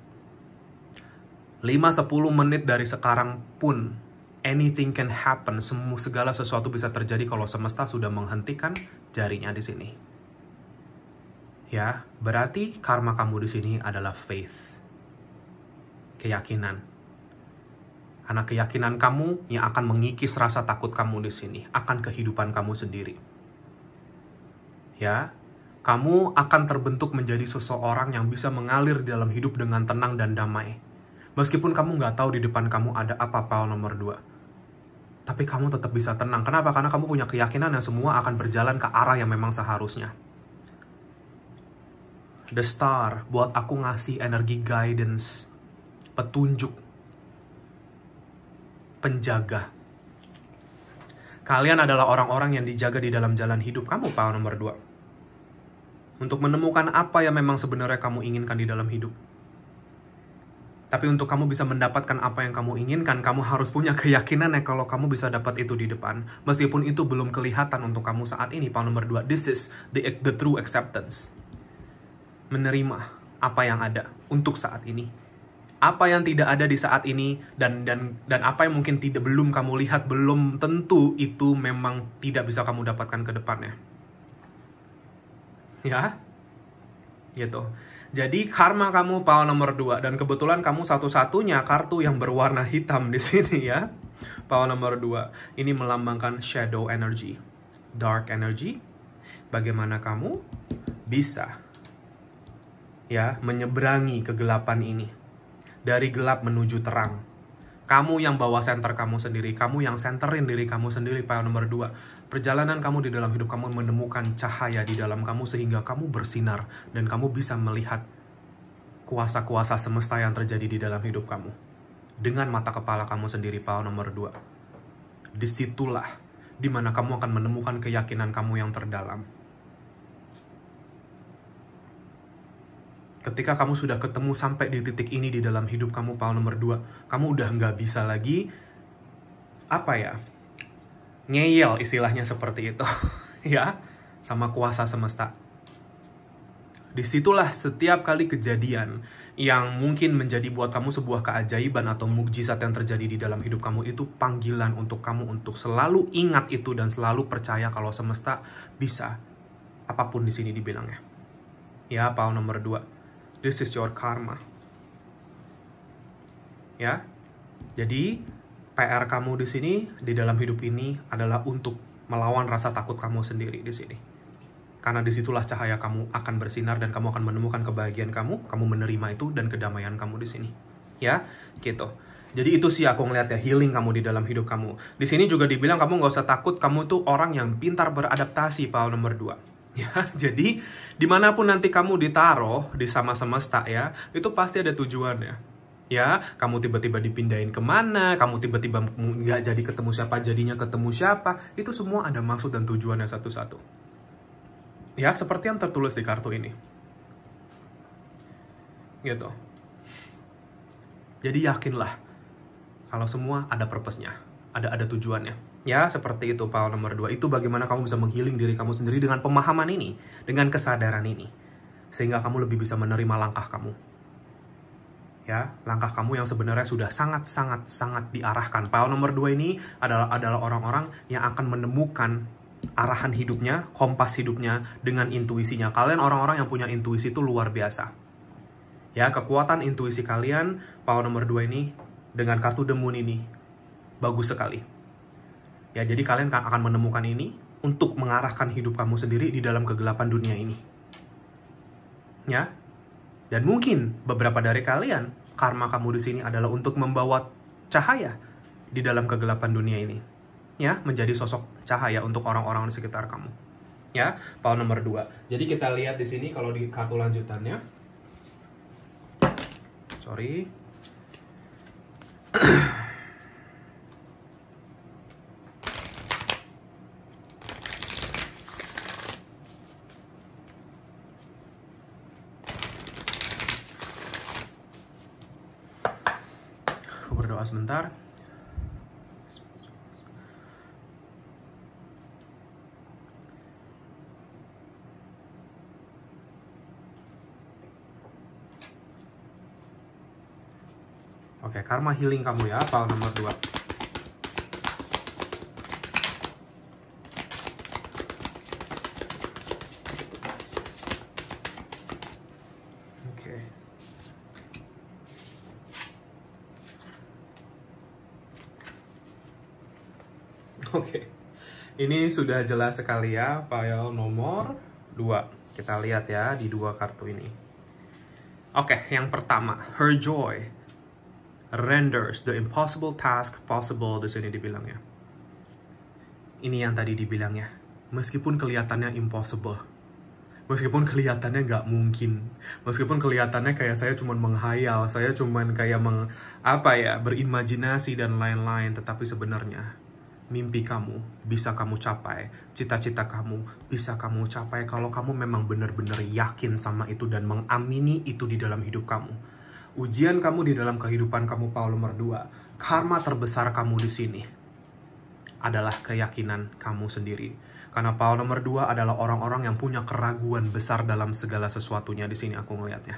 5-10 menit dari sekarang pun anything can happen, semua segala sesuatu bisa terjadi kalau semesta sudah menghentikan jarinya di sini. Ya, berarti karma kamu di sini adalah faith. Keyakinan. Karena keyakinan kamu yang akan mengikis rasa takut kamu di sini, akan kehidupan kamu sendiri. Ya, kamu akan terbentuk menjadi seseorang yang bisa mengalir dalam hidup dengan tenang dan damai Meskipun kamu nggak tahu di depan kamu ada apa pal nomor dua. Tapi kamu tetap bisa tenang. Kenapa? Karena kamu punya keyakinan yang semua akan berjalan ke arah yang memang seharusnya. The Star buat aku ngasih energi guidance, petunjuk, penjaga. Kalian adalah orang-orang yang dijaga di dalam jalan hidup kamu, Pak nomor 2. Untuk menemukan apa yang memang sebenarnya kamu inginkan di dalam hidup. Tapi untuk kamu bisa mendapatkan apa yang kamu inginkan, kamu harus punya keyakinan ya kalau kamu bisa dapat itu di depan. Meskipun itu belum kelihatan untuk kamu saat ini, pound nomor 2, this is the, the true acceptance. Menerima apa yang ada untuk saat ini. Apa yang tidak ada di saat ini dan dan dan apa yang mungkin tidak belum kamu lihat belum tentu itu memang tidak bisa kamu dapatkan ke depannya. Ya? Gitu jadi karma kamu power nomor 2 dan kebetulan kamu satu-satunya kartu yang berwarna hitam di sini ya. Power nomor 2 ini melambangkan shadow energy, dark energy. Bagaimana kamu bisa ya menyeberangi kegelapan ini dari gelap menuju terang. Kamu yang bawa center kamu sendiri, kamu yang centerin diri kamu sendiri power nomor 2. Perjalanan kamu di dalam hidup kamu menemukan cahaya di dalam kamu sehingga kamu bersinar dan kamu bisa melihat kuasa-kuasa semesta yang terjadi di dalam hidup kamu. Dengan mata kepala kamu sendiri, Paul nomor 2. Disitulah dimana kamu akan menemukan keyakinan kamu yang terdalam. Ketika kamu sudah ketemu sampai di titik ini di dalam hidup kamu, Paul nomor dua, kamu udah nggak bisa lagi, apa ya, ngeyel istilahnya seperti itu (laughs) ya sama kuasa semesta disitulah setiap kali kejadian yang mungkin menjadi buat kamu sebuah keajaiban atau mukjizat yang terjadi di dalam hidup kamu itu panggilan untuk kamu untuk selalu ingat itu dan selalu percaya kalau semesta bisa apapun di sini dibilangnya ya pau nomor dua this is your karma ya jadi PR kamu di sini di dalam hidup ini adalah untuk melawan rasa takut kamu sendiri di sini. Karena disitulah cahaya kamu akan bersinar dan kamu akan menemukan kebahagiaan kamu, kamu menerima itu dan kedamaian kamu di sini. Ya, gitu. Jadi itu sih aku ngeliat ya healing kamu di dalam hidup kamu. Di sini juga dibilang kamu nggak usah takut, kamu tuh orang yang pintar beradaptasi, Paul nomor 2. (laughs) Ya, jadi dimanapun nanti kamu ditaruh di sama semesta ya, itu pasti ada tujuannya ya kamu tiba-tiba dipindahin kemana kamu tiba-tiba nggak jadi ketemu siapa jadinya ketemu siapa itu semua ada maksud dan tujuannya satu-satu ya seperti yang tertulis di kartu ini gitu jadi yakinlah kalau semua ada purpose-nya ada ada tujuannya ya seperti itu pak nomor dua itu bagaimana kamu bisa menghiling diri kamu sendiri dengan pemahaman ini dengan kesadaran ini sehingga kamu lebih bisa menerima langkah kamu ya langkah kamu yang sebenarnya sudah sangat sangat sangat diarahkan pile nomor dua ini adalah adalah orang-orang yang akan menemukan arahan hidupnya kompas hidupnya dengan intuisinya kalian orang-orang yang punya intuisi itu luar biasa ya kekuatan intuisi kalian pile nomor dua ini dengan kartu demun ini bagus sekali ya jadi kalian akan menemukan ini untuk mengarahkan hidup kamu sendiri di dalam kegelapan dunia ini ya dan mungkin beberapa dari kalian, karma kamu di sini adalah untuk membawa cahaya di dalam kegelapan dunia ini. Ya, menjadi sosok cahaya untuk orang-orang di sekitar kamu. Ya, poin nomor dua. Jadi kita lihat di sini kalau di kartu lanjutannya. Sorry. (clears throat) Karma Healing kamu ya, file nomor 2. Oke. Ini sudah jelas sekali ya file nomor 2. Kita lihat ya di dua kartu ini. Oke, yang pertama, Her Joy renders the impossible task possible di sini dibilangnya. Ini yang tadi dibilangnya. Meskipun kelihatannya impossible, meskipun kelihatannya nggak mungkin, meskipun kelihatannya kayak saya cuma menghayal, saya cuma kayak meng apa ya berimajinasi dan lain-lain, tetapi sebenarnya mimpi kamu bisa kamu capai, cita-cita kamu bisa kamu capai kalau kamu memang benar-benar yakin sama itu dan mengamini itu di dalam hidup kamu ujian kamu di dalam kehidupan kamu Paul nomor 2, karma terbesar kamu di sini adalah keyakinan kamu sendiri. Karena Paul nomor 2 adalah orang-orang yang punya keraguan besar dalam segala sesuatunya di sini aku ngelihatnya.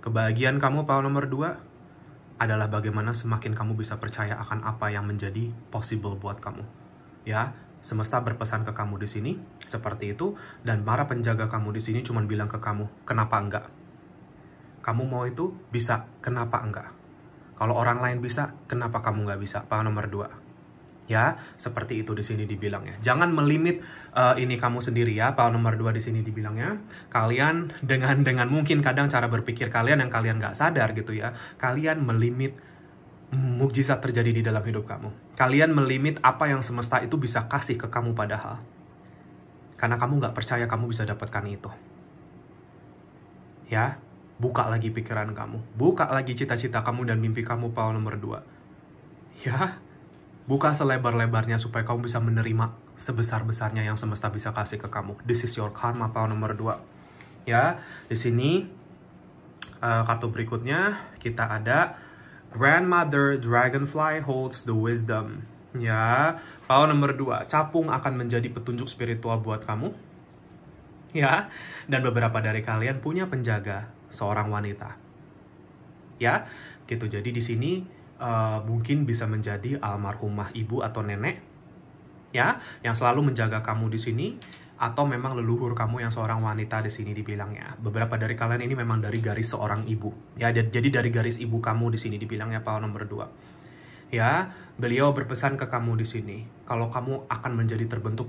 Kebahagiaan kamu Paul nomor 2 adalah bagaimana semakin kamu bisa percaya akan apa yang menjadi possible buat kamu. Ya, semesta berpesan ke kamu di sini seperti itu dan para penjaga kamu di sini cuman bilang ke kamu, kenapa enggak? kamu mau itu bisa, kenapa enggak? Kalau orang lain bisa, kenapa kamu nggak bisa? Pak nomor dua. Ya, seperti itu di sini dibilangnya. Jangan melimit uh, ini kamu sendiri ya. Pak nomor dua di sini dibilangnya. Kalian dengan dengan mungkin kadang cara berpikir kalian yang kalian nggak sadar gitu ya. Kalian melimit mukjizat terjadi di dalam hidup kamu. Kalian melimit apa yang semesta itu bisa kasih ke kamu padahal. Karena kamu nggak percaya kamu bisa dapatkan itu. Ya, buka lagi pikiran kamu, buka lagi cita-cita kamu dan mimpi kamu pau nomor dua, Ya, buka selebar-lebarnya supaya kamu bisa menerima sebesar-besarnya yang semesta bisa kasih ke kamu. This is your karma pau nomor dua, Ya, di sini uh, kartu berikutnya kita ada Grandmother Dragonfly holds the wisdom. Ya, pau nomor dua. capung akan menjadi petunjuk spiritual buat kamu. Ya, dan beberapa dari kalian punya penjaga seorang wanita. Ya, gitu. Jadi di sini uh, mungkin bisa menjadi almarhumah ibu atau nenek, ya, yang selalu menjaga kamu di sini, atau memang leluhur kamu yang seorang wanita di sini dibilangnya. Beberapa dari kalian ini memang dari garis seorang ibu, ya. Jadi dari garis ibu kamu di sini dibilangnya paham nomor dua. Ya, beliau berpesan ke kamu di sini, kalau kamu akan menjadi terbentuk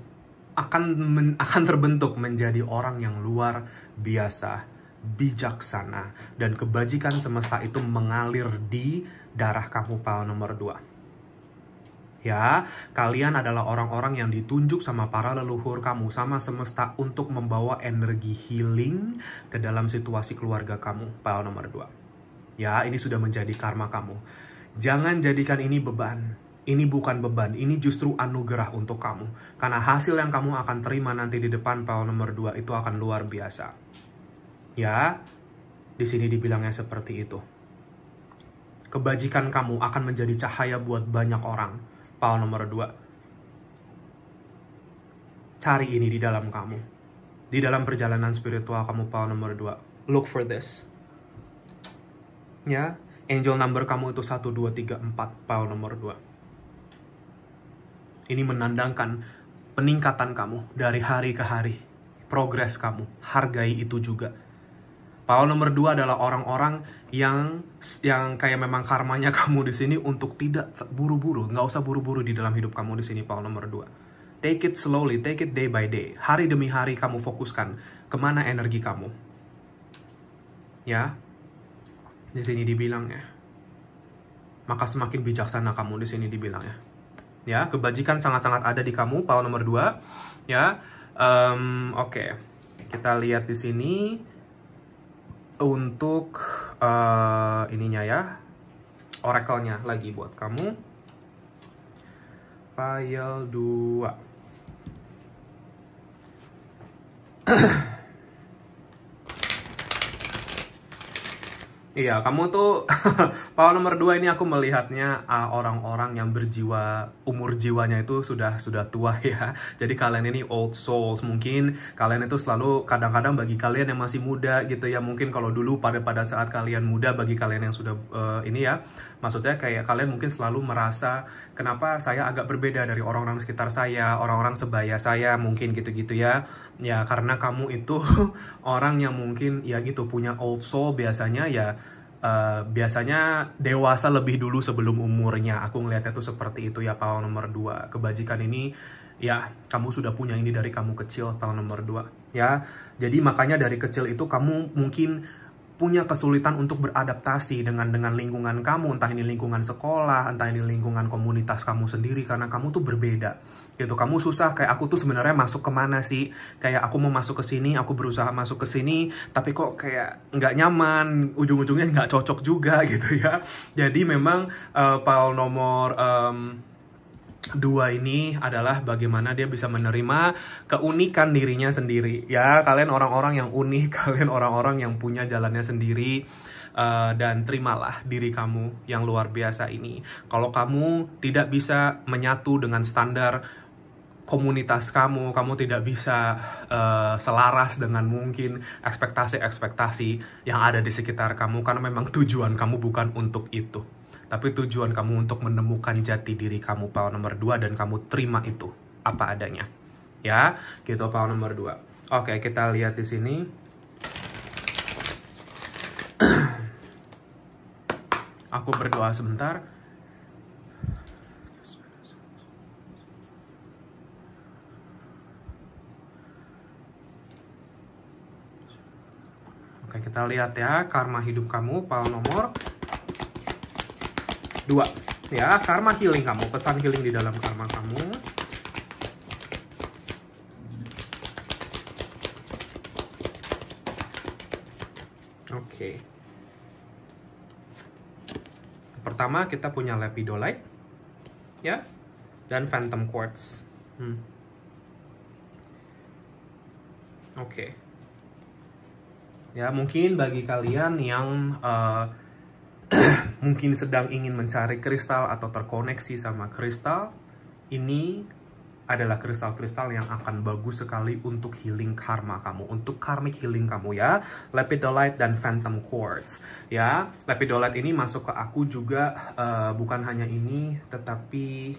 akan men, akan terbentuk menjadi orang yang luar biasa bijaksana dan kebajikan semesta itu mengalir di darah kamu pal nomor 2. Ya, kalian adalah orang-orang yang ditunjuk sama para leluhur kamu sama semesta untuk membawa energi healing ke dalam situasi keluarga kamu pal nomor 2. Ya, ini sudah menjadi karma kamu. Jangan jadikan ini beban. Ini bukan beban, ini justru anugerah untuk kamu. Karena hasil yang kamu akan terima nanti di depan pal nomor 2 itu akan luar biasa. Ya, di sini dibilangnya seperti itu. Kebajikan kamu akan menjadi cahaya buat banyak orang. Paul nomor dua. Cari ini di dalam kamu. Di dalam perjalanan spiritual kamu, Paul nomor dua. Look for this. Ya, angel number kamu itu satu dua tiga empat. Paul nomor dua, Ini menandakan peningkatan kamu dari hari ke hari. Progres kamu, hargai itu juga Lawan nomor dua adalah orang-orang yang yang kayak memang karmanya (laughs) kamu di sini untuk tidak buru-buru, nggak usah buru-buru di dalam hidup kamu di sini. Paul nomor dua. Take it slowly, take it day by day. Hari demi hari kamu fokuskan kemana energi kamu. Ya, di sini dibilang ya. Maka semakin bijaksana kamu di sini dibilang ya. Ya, kebajikan sangat-sangat ada di kamu. Paul nomor dua. Ya, um, oke. Okay. Kita lihat di sini untuk uh, ininya ya oracle-nya lagi buat kamu file 2 (clears throat) Iya, kamu tuh kalau (laughs) nomor dua ini aku melihatnya ah, orang-orang uh, yang berjiwa umur jiwanya itu sudah sudah tua ya. (laughs) Jadi kalian ini old souls mungkin kalian itu selalu kadang-kadang bagi kalian yang masih muda gitu ya mungkin kalau dulu pada pada saat kalian muda bagi kalian yang sudah uh, ini ya maksudnya kayak kalian mungkin selalu merasa kenapa saya agak berbeda dari orang-orang sekitar saya, orang-orang sebaya saya mungkin gitu-gitu ya ya karena kamu itu (laughs) orang yang mungkin ya gitu punya old soul biasanya ya uh, biasanya dewasa lebih dulu sebelum umurnya aku ngelihatnya tuh seperti itu ya tahun nomor dua kebajikan ini ya kamu sudah punya ini dari kamu kecil tahun nomor dua ya jadi makanya dari kecil itu kamu mungkin punya kesulitan untuk beradaptasi dengan dengan lingkungan kamu, entah ini lingkungan sekolah, entah ini lingkungan komunitas kamu sendiri karena kamu tuh berbeda. Gitu, kamu susah kayak aku tuh sebenarnya masuk kemana sih? Kayak aku mau masuk ke sini, aku berusaha masuk ke sini, tapi kok kayak nggak nyaman, ujung-ujungnya nggak cocok juga (laughs) gitu ya. Jadi memang uh, eh, file nomor um, dua ini adalah bagaimana dia bisa menerima keunikan dirinya sendiri ya kalian orang-orang yang unik (laughs) kalian orang-orang yang punya jalannya sendiri uh, dan terimalah diri kamu yang luar biasa ini kalau kamu tidak bisa menyatu dengan standar komunitas kamu kamu tidak bisa uh, selaras dengan mungkin ekspektasi-ekspektasi yang ada di sekitar kamu karena memang tujuan kamu bukan untuk itu tapi tujuan kamu untuk menemukan jati diri kamu pau nomor 2 dan kamu terima itu apa adanya. Ya, gitu pau nomor 2. Oke, kita lihat di sini. (clears throat) Aku berdoa sebentar. Oke, kita lihat ya karma hidup kamu pau nomor dua ya karma healing kamu pesan healing di dalam karma kamu oke okay. pertama kita punya lepidolite ya dan phantom quartz hmm. oke okay. ya mungkin bagi kalian yang uh, mungkin sedang ingin mencari kristal atau terkoneksi sama kristal, ini adalah kristal-kristal yang akan bagus sekali untuk healing karma kamu, untuk karmic healing kamu ya. Lepidolite dan phantom quartz ya. Lepidolite ini masuk ke aku juga uh, bukan hanya ini tetapi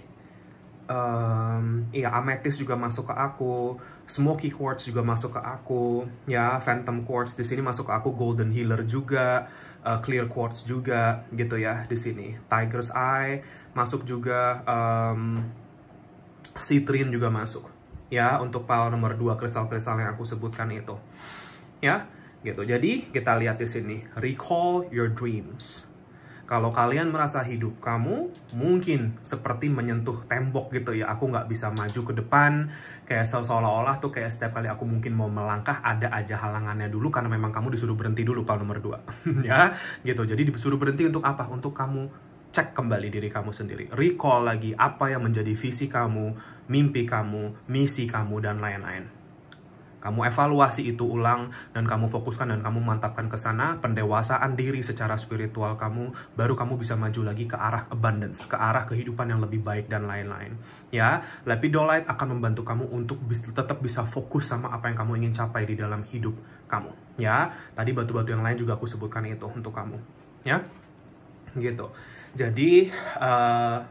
um, ya amethyst juga masuk ke aku, smoky quartz juga masuk ke aku, ya phantom quartz di sini masuk ke aku, golden healer juga, uh, Clear Quartz juga gitu ya di sini. Tiger's Eye masuk juga um, Citrine juga masuk ya untuk pal nomor 2 kristal-kristal yang aku sebutkan itu. Ya, gitu. Jadi kita lihat di sini recall your dreams. Kalau kalian merasa hidup kamu mungkin seperti menyentuh tembok gitu ya, aku nggak bisa maju ke depan, kayak seolah-olah tuh kayak setiap kali aku mungkin mau melangkah ada aja halangannya dulu karena memang kamu disuruh berhenti dulu pak nomor dua (laughs) ya gitu jadi disuruh berhenti untuk apa untuk kamu cek kembali diri kamu sendiri recall lagi apa yang menjadi visi kamu mimpi kamu misi kamu dan lain-lain kamu evaluasi itu ulang dan kamu fokuskan dan kamu mantapkan ke sana pendewasaan diri secara spiritual kamu baru kamu bisa maju lagi ke arah abundance, ke arah kehidupan yang lebih baik dan lain-lain. Ya, Lapidolite akan membantu kamu untuk bis tetap bisa fokus sama apa yang kamu ingin capai di dalam hidup kamu. Ya, tadi batu-batu yang lain juga aku sebutkan itu untuk kamu. Ya, gitu. Jadi uh,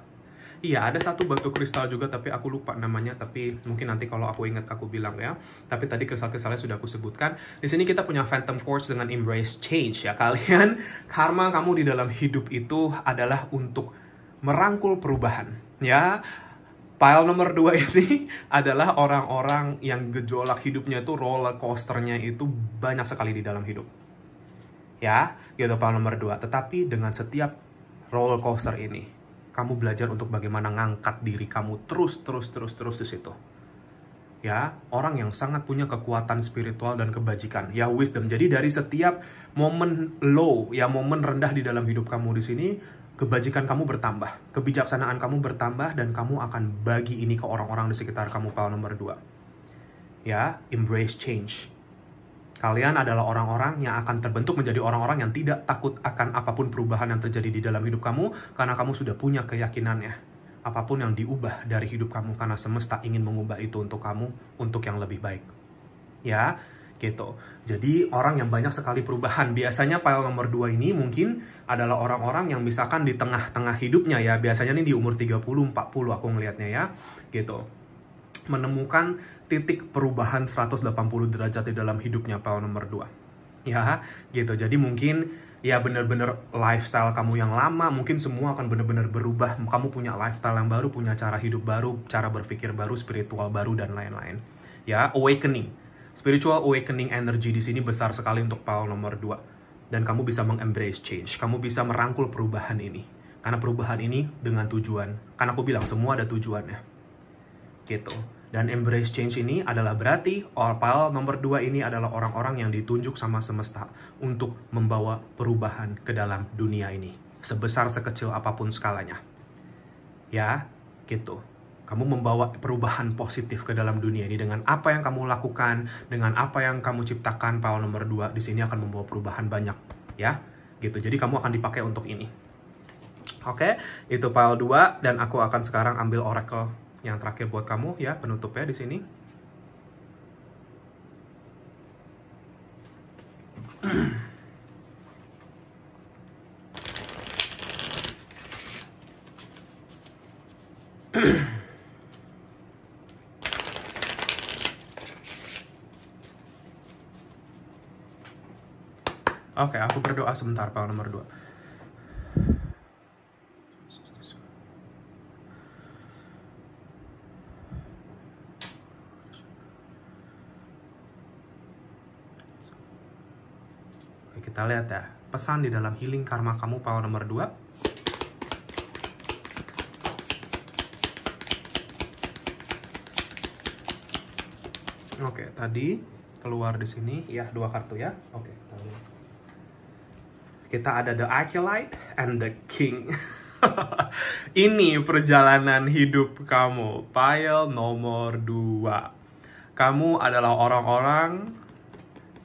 iya ada satu batu kristal juga tapi aku lupa namanya tapi mungkin nanti kalau aku ingat aku bilang ya tapi tadi kristal-kristalnya sudah aku sebutkan di sini kita punya phantom force dengan embrace change ya (laughs) kalian karma kamu di dalam hidup itu adalah untuk merangkul perubahan ya Pile nomor dua (laughs) ini adalah orang-orang yang gejolak hidupnya itu roller coasternya itu banyak sekali di dalam hidup. Ya, gitu pile nomor dua. Tetapi dengan setiap roller coaster ini, kamu belajar untuk bagaimana ngangkat diri kamu terus terus terus terus di situ. Ya, orang yang sangat punya kekuatan spiritual dan kebajikan, ya wisdom. Jadi dari setiap momen low, ya momen rendah di dalam hidup kamu di sini, kebajikan kamu bertambah, kebijaksanaan kamu bertambah dan kamu akan bagi ini ke orang-orang di sekitar kamu. Pal nomor 2. Ya, embrace change Kalian adalah orang-orang yang akan terbentuk menjadi orang-orang yang tidak takut akan apapun perubahan yang terjadi di dalam hidup kamu karena kamu sudah punya keyakinannya. Apapun yang diubah dari hidup kamu karena semesta ingin mengubah itu untuk kamu untuk yang lebih baik. Ya, gitu. Jadi orang yang banyak sekali perubahan. Biasanya file nomor 2 ini mungkin adalah orang-orang yang misalkan di tengah-tengah hidupnya ya. Biasanya ini di umur 30, 40 aku ngelihatnya ya. Gitu menemukan titik perubahan 180 derajat di dalam hidupnya Pel nomor 2. Ya, gitu. Jadi mungkin ya bener-bener lifestyle kamu yang lama mungkin semua akan bener-bener berubah. Kamu punya lifestyle yang baru, punya cara hidup baru, cara berpikir baru, spiritual baru dan lain-lain. Ya, awakening. Spiritual awakening energy di sini besar sekali untuk Paul nomor 2 dan kamu bisa mengembrace change. Kamu bisa merangkul perubahan ini karena perubahan ini dengan tujuan. Karena aku bilang semua ada tujuannya. Gitu. Dan embrace change ini adalah berarti pile nomor dua ini adalah orang-orang yang ditunjuk sama semesta untuk membawa perubahan ke dalam dunia ini. Sebesar sekecil apapun skalanya. Ya, gitu. Kamu membawa perubahan positif ke dalam dunia ini dengan apa yang kamu lakukan, dengan apa yang kamu ciptakan, pal nomor dua di sini akan membawa perubahan banyak, ya, gitu. Jadi kamu akan dipakai untuk ini. Oke, okay? itu pal dua dan aku akan sekarang ambil oracle yang terakhir buat kamu ya penutupnya di sini. Oke, okay, aku berdoa sebentar, Pak nomor 2. Kita lihat ya, pesan di dalam healing karma kamu power nomor 2. Oke, tadi keluar di sini ya dua kartu ya. Oke, kita ada the acolyte and the King. (laughs) Ini perjalanan hidup kamu, pile nomor 2. Kamu adalah orang-orang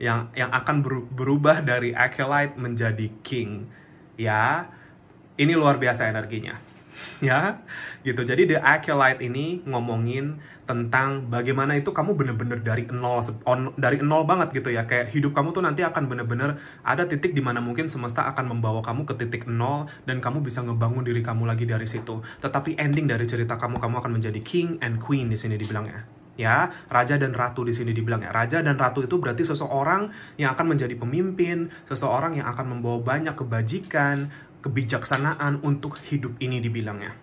yang yang akan berubah dari acolyte menjadi king ya ini luar biasa energinya (laughs) ya gitu jadi the acolyte ini ngomongin tentang bagaimana itu kamu bener-bener dari nol on, dari nol banget gitu ya kayak hidup kamu tuh nanti akan bener-bener ada titik dimana mungkin semesta akan membawa kamu ke titik nol dan kamu bisa ngebangun diri kamu lagi dari situ tetapi ending dari cerita kamu kamu akan menjadi king and queen di sini dibilangnya ya raja dan ratu di sini dibilang ya raja dan ratu itu berarti seseorang yang akan menjadi pemimpin seseorang yang akan membawa banyak kebajikan kebijaksanaan untuk hidup ini dibilangnya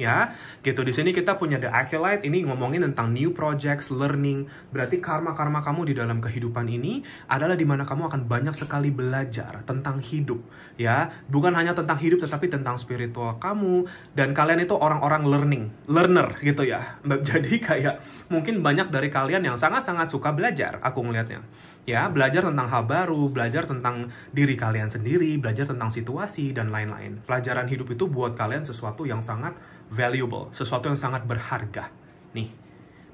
ya gitu di sini kita punya the acolyte ini ngomongin tentang new projects learning berarti karma karma kamu di dalam kehidupan ini adalah di mana kamu akan banyak sekali belajar tentang hidup ya bukan hanya tentang hidup tetapi tentang spiritual kamu dan kalian itu orang-orang learning learner gitu ya (laughs) jadi kayak mungkin banyak dari kalian yang sangat-sangat suka belajar aku melihatnya ya belajar tentang hal baru belajar tentang diri kalian sendiri belajar tentang situasi dan lain-lain pelajaran hidup itu buat kalian sesuatu yang sangat valuable sesuatu yang sangat berharga nih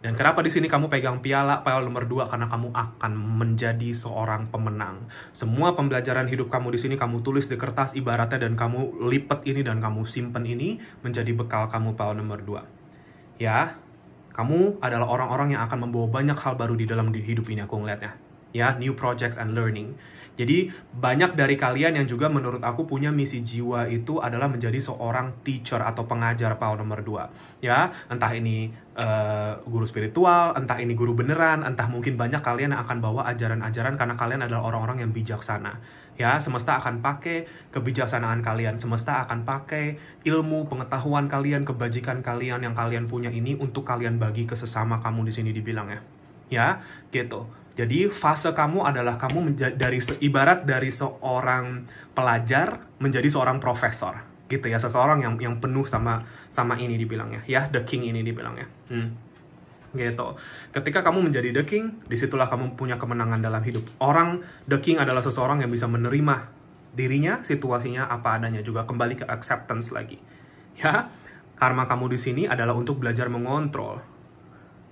dan kenapa di sini kamu pegang piala piala nomor 2 karena kamu akan menjadi seorang pemenang. Semua pembelajaran hidup kamu di sini kamu tulis di kertas ibaratnya dan kamu lipat ini dan kamu simpen ini menjadi bekal kamu piala nomor 2. Ya, kamu adalah orang-orang yang akan membawa banyak hal baru di dalam hidup ini aku ngeliatnya ya new projects and learning. Jadi banyak dari kalian yang juga menurut aku punya misi jiwa itu adalah menjadi seorang teacher atau pengajar PAU nomor 2. Ya, entah ini uh, guru spiritual, entah ini guru beneran, entah mungkin banyak kalian yang akan bawa ajaran-ajaran karena kalian adalah orang-orang yang bijaksana. Ya, semesta akan pakai kebijaksanaan kalian, semesta akan pakai ilmu, pengetahuan kalian, kebajikan kalian yang kalian punya ini untuk kalian bagi ke sesama kamu di sini dibilang ya. Ya, gitu. Jadi fase kamu adalah kamu dari ibarat dari seorang pelajar menjadi seorang profesor gitu ya seseorang yang yang penuh sama sama ini dibilangnya ya the king ini dibilangnya hmm. gitu ketika kamu menjadi the king disitulah kamu punya kemenangan dalam hidup orang the king adalah seseorang yang bisa menerima dirinya situasinya apa adanya juga kembali ke acceptance lagi ya karma kamu di sini adalah untuk belajar mengontrol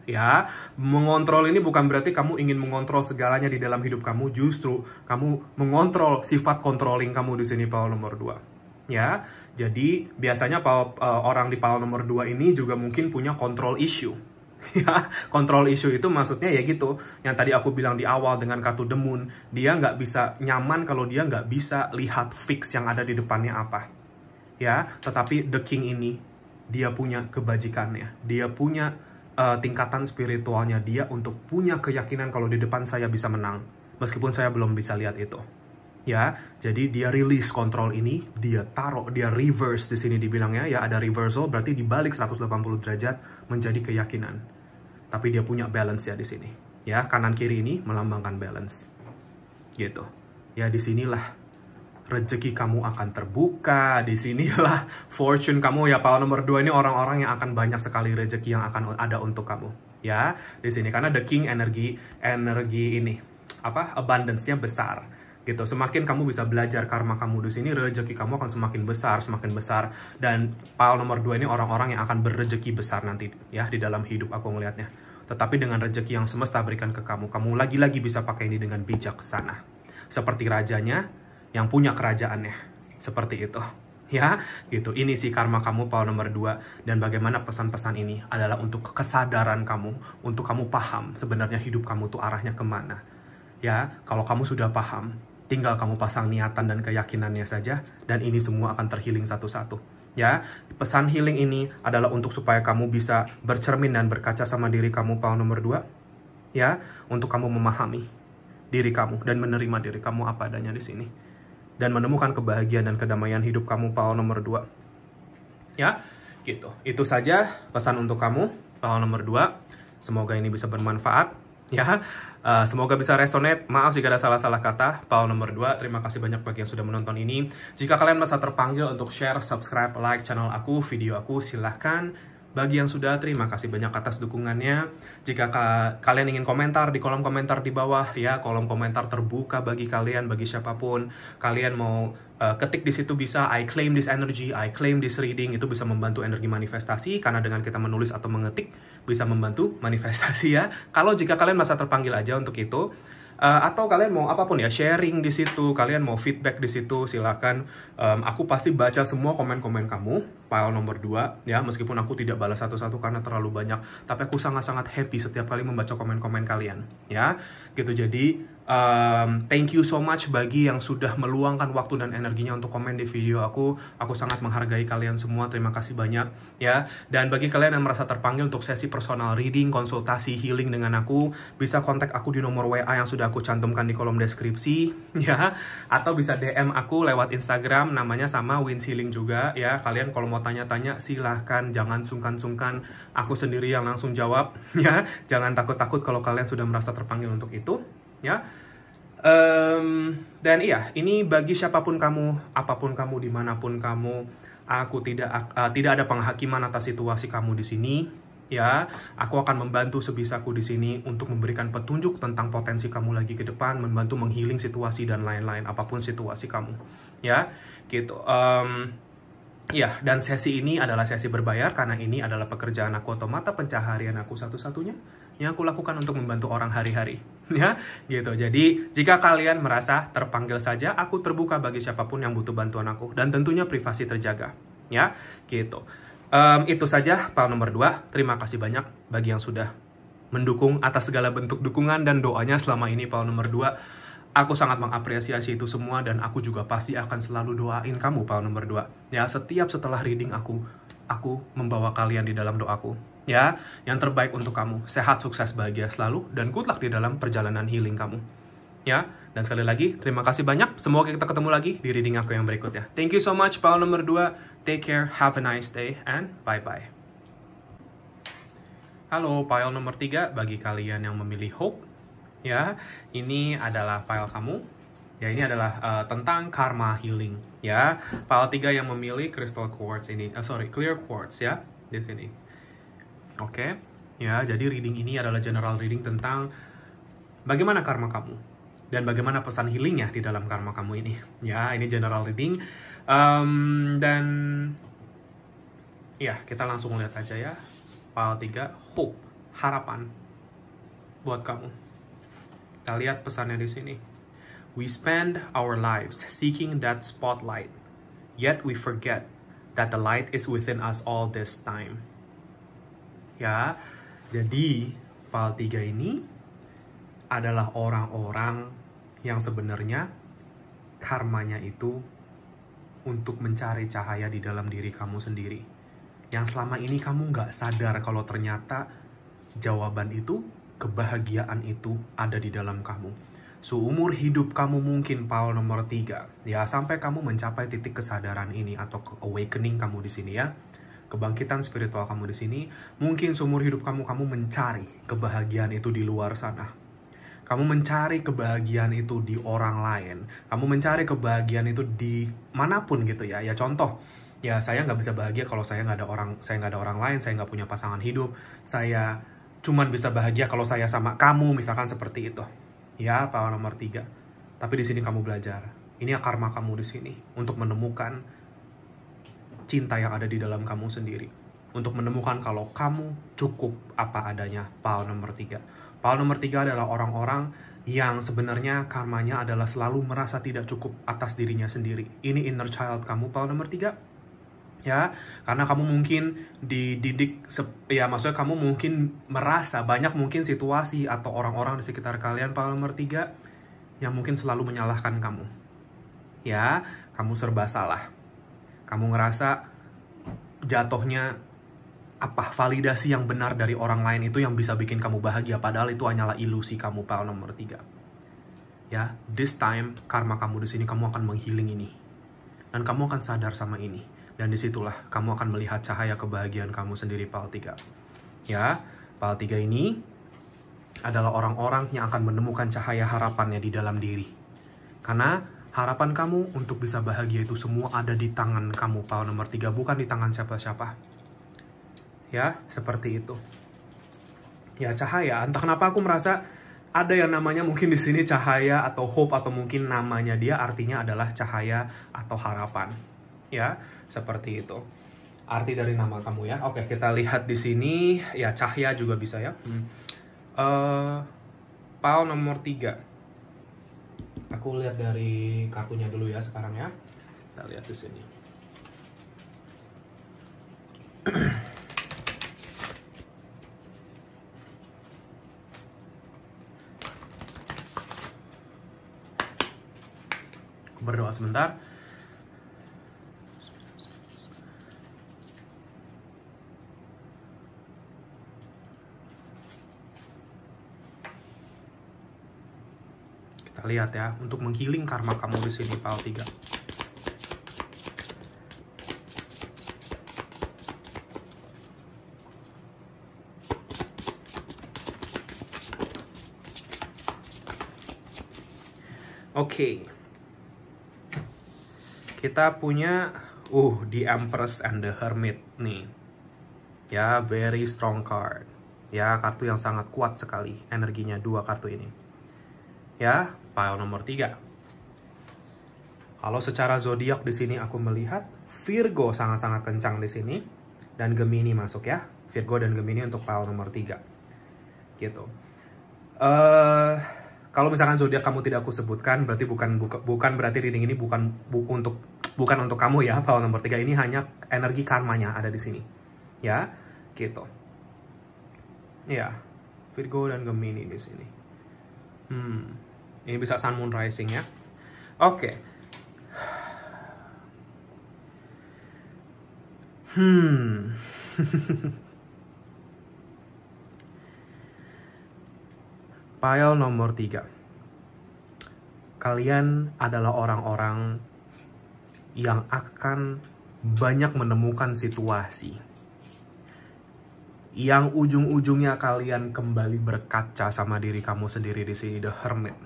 ya. Mengontrol ini bukan berarti kamu ingin mengontrol segalanya di dalam hidup kamu, justru kamu mengontrol sifat controlling kamu di sini power nomor 2. Ya. Jadi biasanya Paul, uh, orang di power nomor 2 ini juga mungkin punya control issue (laughs) ya kontrol issue itu maksudnya ya gitu yang tadi aku bilang di awal dengan kartu demun dia nggak bisa nyaman kalau dia nggak bisa lihat fix yang ada di depannya apa ya tetapi the king ini dia punya kebajikannya dia punya uh, tingkatan spiritualnya dia untuk punya keyakinan kalau di depan saya bisa menang meskipun saya belum bisa lihat itu ya jadi dia release kontrol ini dia taruh dia reverse di sini dibilangnya ya ada reversal berarti dibalik 180 derajat menjadi keyakinan tapi dia punya balance ya di sini ya kanan kiri ini melambangkan balance gitu ya disinilah rezeki kamu akan terbuka. Di sinilah (laughs) fortune kamu ya pala nomor dua ini orang-orang yang akan banyak sekali rezeki yang akan ada untuk kamu ya di sini karena the king energi energi ini apa abundance-nya besar gitu. Semakin kamu bisa belajar karma kamu di sini, rezeki kamu akan semakin besar, semakin besar. Dan pal nomor dua ini orang-orang yang akan berrezeki besar nanti ya di dalam hidup aku melihatnya. Tetapi dengan rezeki yang semesta berikan ke kamu, kamu lagi-lagi bisa pakai ini dengan bijaksana. Seperti rajanya, yang punya kerajaannya. Seperti itu. Ya, gitu. Ini sih karma kamu Paul nomor 2 dan bagaimana pesan-pesan ini adalah untuk kesadaran kamu, untuk kamu paham sebenarnya hidup kamu tuh arahnya kemana. Ya, kalau kamu sudah paham, tinggal kamu pasang niatan dan keyakinannya saja dan ini semua akan terhealing satu-satu ya pesan healing ini adalah untuk supaya kamu bisa bercermin dan berkaca sama diri kamu pal nomor 2 ya untuk kamu memahami diri kamu dan menerima diri kamu apa adanya di sini dan menemukan kebahagiaan dan kedamaian hidup kamu Paul nomor 2. Ya, gitu. Itu saja pesan untuk kamu Paul nomor 2. Semoga ini bisa bermanfaat ya. Uh, semoga bisa resonate. Maaf jika ada salah-salah kata. Paul nomor 2, terima kasih banyak bagi yang sudah menonton ini. Jika kalian merasa terpanggil untuk share, subscribe, like channel aku, video aku, silahkan bagi yang sudah, terima kasih banyak atas dukungannya. Jika ka kalian ingin komentar di kolom komentar di bawah, ya kolom komentar terbuka bagi kalian, bagi siapapun. Kalian mau uh, ketik di situ bisa, I claim this energy, I claim this reading, itu bisa membantu energi manifestasi, karena dengan kita menulis atau mengetik, bisa membantu manifestasi ya. Kalau jika kalian masa terpanggil aja untuk itu, Uh, atau kalian mau apapun ya sharing di situ, kalian mau feedback di situ silakan. Um, aku pasti baca semua komen-komen kamu. File nomor 2 ya, meskipun aku tidak balas satu-satu karena terlalu banyak, tapi aku sangat-sangat happy setiap kali membaca komen-komen kalian ya. Gitu jadi um, thank you so much bagi yang sudah meluangkan waktu dan energinya untuk komen di video aku. Aku sangat menghargai kalian semua. Terima kasih banyak ya. Dan bagi kalian yang merasa terpanggil untuk sesi personal reading, konsultasi healing dengan aku, bisa kontak aku di nomor WA yang sudah aku cantumkan di kolom deskripsi (laughs) ya atau bisa DM aku lewat Instagram namanya sama Wins Healing juga ya. Kalian kalau mau tanya-tanya silahkan jangan sungkan-sungkan. Aku sendiri yang langsung jawab (laughs) ya. Jangan takut-takut kalau kalian sudah merasa terpanggil untuk itu ya um, dan iya ini bagi siapapun kamu apapun kamu dimanapun kamu aku tidak uh, tidak ada penghakiman atas situasi kamu di sini ya aku akan membantu sebisaku di sini untuk memberikan petunjuk tentang potensi kamu lagi ke depan membantu menghiling situasi dan lain-lain apapun situasi kamu ya gitu um, Ya, dan sesi ini adalah sesi berbayar karena ini adalah pekerjaan aku atau mata pencaharian aku satu-satunya yang aku lakukan untuk membantu orang hari-hari. (laughs) Ya, gitu. Jadi, jika kalian merasa terpanggil saja, aku terbuka bagi siapapun yang butuh bantuan aku dan tentunya privasi terjaga. Ya, gitu. Um, itu saja file nomor 2. Terima kasih banyak bagi yang sudah mendukung atas segala bentuk dukungan dan doanya selama ini file nomor 2 Aku sangat mengapresiasi itu semua dan aku juga pasti akan selalu doain kamu, Pal nomor 2. Ya, setiap setelah reading aku, aku membawa kalian di dalam doaku. Ya, yang terbaik untuk kamu. Sehat, sukses, bahagia selalu dan good di dalam perjalanan healing kamu. Ya, dan sekali lagi, terima kasih banyak. Semoga kita ketemu lagi di reading aku yang berikutnya. Thank you so much, Pal nomor 2. Take care, have a nice day, and bye-bye. Halo, pile nomor 3 bagi kalian yang memilih hope ya. Ini adalah file kamu. Ya, ini adalah uh, tentang karma healing ya. File 3 yang memilih crystal quartz ini. Uh, sorry, clear quartz ya di sini. Oke. Okay? Ya, jadi reading ini adalah general reading tentang bagaimana karma kamu dan bagaimana pesan healingnya di dalam karma kamu ini. Ya, ini general reading um, dan ya kita langsung lihat aja ya. File 3 hope harapan buat kamu. Kita lihat pesannya di sini. We spend our lives seeking that spotlight, yet we forget that the light is within us all this time. Ya, jadi Pal tiga ini adalah orang-orang yang sebenarnya karmanya itu untuk mencari cahaya di dalam diri kamu sendiri. Yang selama ini kamu nggak sadar kalau ternyata jawaban itu kebahagiaan itu ada di dalam kamu. Seumur hidup kamu mungkin Paul nomor tiga, ya sampai kamu mencapai titik kesadaran ini atau awakening kamu di sini ya. Kebangkitan spiritual kamu di sini, mungkin seumur hidup kamu kamu mencari kebahagiaan itu di luar sana. Kamu mencari kebahagiaan itu di orang lain. Kamu mencari kebahagiaan itu di manapun gitu ya. Ya contoh, ya saya nggak bisa bahagia kalau saya nggak ada orang, saya nggak ada orang lain, saya nggak punya pasangan hidup, saya cuman bisa bahagia kalau saya sama kamu misalkan seperti itu ya pahala nomor tiga tapi di sini kamu belajar ini karma kamu di sini untuk menemukan cinta yang ada di dalam kamu sendiri untuk menemukan kalau kamu cukup apa adanya pahala nomor tiga pahala nomor tiga adalah orang-orang yang sebenarnya karmanya adalah selalu merasa tidak cukup atas dirinya sendiri ini inner child kamu pahala nomor tiga ya karena kamu mungkin dididik ya maksudnya kamu mungkin merasa banyak mungkin situasi atau orang-orang di sekitar kalian pak nomor tiga yang mungkin selalu menyalahkan kamu ya kamu serba salah kamu ngerasa jatuhnya apa validasi yang benar dari orang lain itu yang bisa bikin kamu bahagia padahal itu hanyalah ilusi kamu pak nomor tiga ya this time karma kamu di sini kamu akan menghiling ini dan kamu akan sadar sama ini dan disitulah kamu akan melihat cahaya kebahagiaan kamu sendiri PAL 3. Ya, PAL 3 ini adalah orang-orang yang akan menemukan cahaya harapannya di dalam diri. Karena harapan kamu untuk bisa bahagia itu semua ada di tangan kamu PAL nomor 3, bukan di tangan siapa-siapa. Ya, seperti itu. Ya, cahaya. Entah kenapa aku merasa ada yang namanya mungkin di sini cahaya atau hope atau mungkin namanya dia artinya adalah cahaya atau harapan. Ya, seperti itu arti dari nama kamu ya oke kita lihat di sini ya cahya juga bisa ya hmm. uh, pau nomor tiga aku lihat dari kartunya dulu ya sekarang ya kita lihat di sini berdoa sebentar. lihat ya untuk menghiling karma kamu di sini pal 3. Oke. Okay. Kita punya uh the Empress and the Hermit nih. Ya, very strong card. Ya, kartu yang sangat kuat sekali energinya dua kartu ini ya file nomor 3. Kalau secara zodiak di sini aku melihat Virgo sangat-sangat kencang di sini dan Gemini masuk ya. Virgo dan Gemini untuk file nomor 3. Gitu. Uh, kalau misalkan zodiak kamu tidak aku sebutkan berarti bukan buka, bukan berarti reading ini bukan bu, untuk bukan untuk kamu ya. File nomor 3 ini hanya energi karmanya ada di sini. Ya, gitu. Ya. Virgo dan Gemini di sini. Hmm, ini bisa sun moon rising ya. Oke. Okay. Hmm. (laughs) Pile nomor tiga. Kalian adalah orang-orang yang akan banyak menemukan situasi yang ujung-ujungnya kalian kembali berkaca sama diri kamu sendiri di sini The Hermit.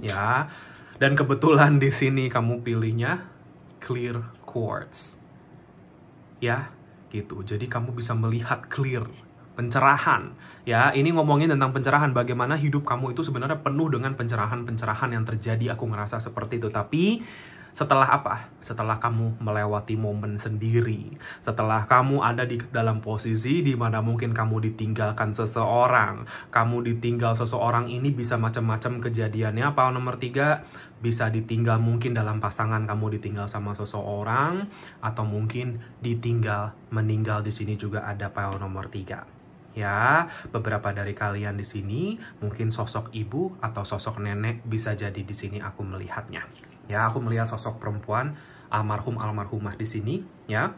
Ya, dan kebetulan di sini kamu pilihnya clear quartz. Ya, gitu. Jadi kamu bisa melihat clear pencerahan ya ini ngomongin tentang pencerahan bagaimana hidup kamu itu sebenarnya penuh dengan pencerahan-pencerahan yang terjadi aku ngerasa seperti itu tapi setelah apa? Setelah kamu melewati momen sendiri, setelah kamu ada di dalam posisi di mana mungkin kamu ditinggalkan seseorang, kamu ditinggal seseorang ini bisa macam-macam kejadiannya. Apa nomor tiga? Bisa ditinggal mungkin dalam pasangan kamu ditinggal sama seseorang, atau mungkin ditinggal meninggal di sini juga ada pile nomor tiga ya. Beberapa dari kalian di sini mungkin sosok ibu atau sosok nenek bisa jadi di sini aku melihatnya. Ya, aku melihat sosok perempuan almarhum almarhumah di sini, ya.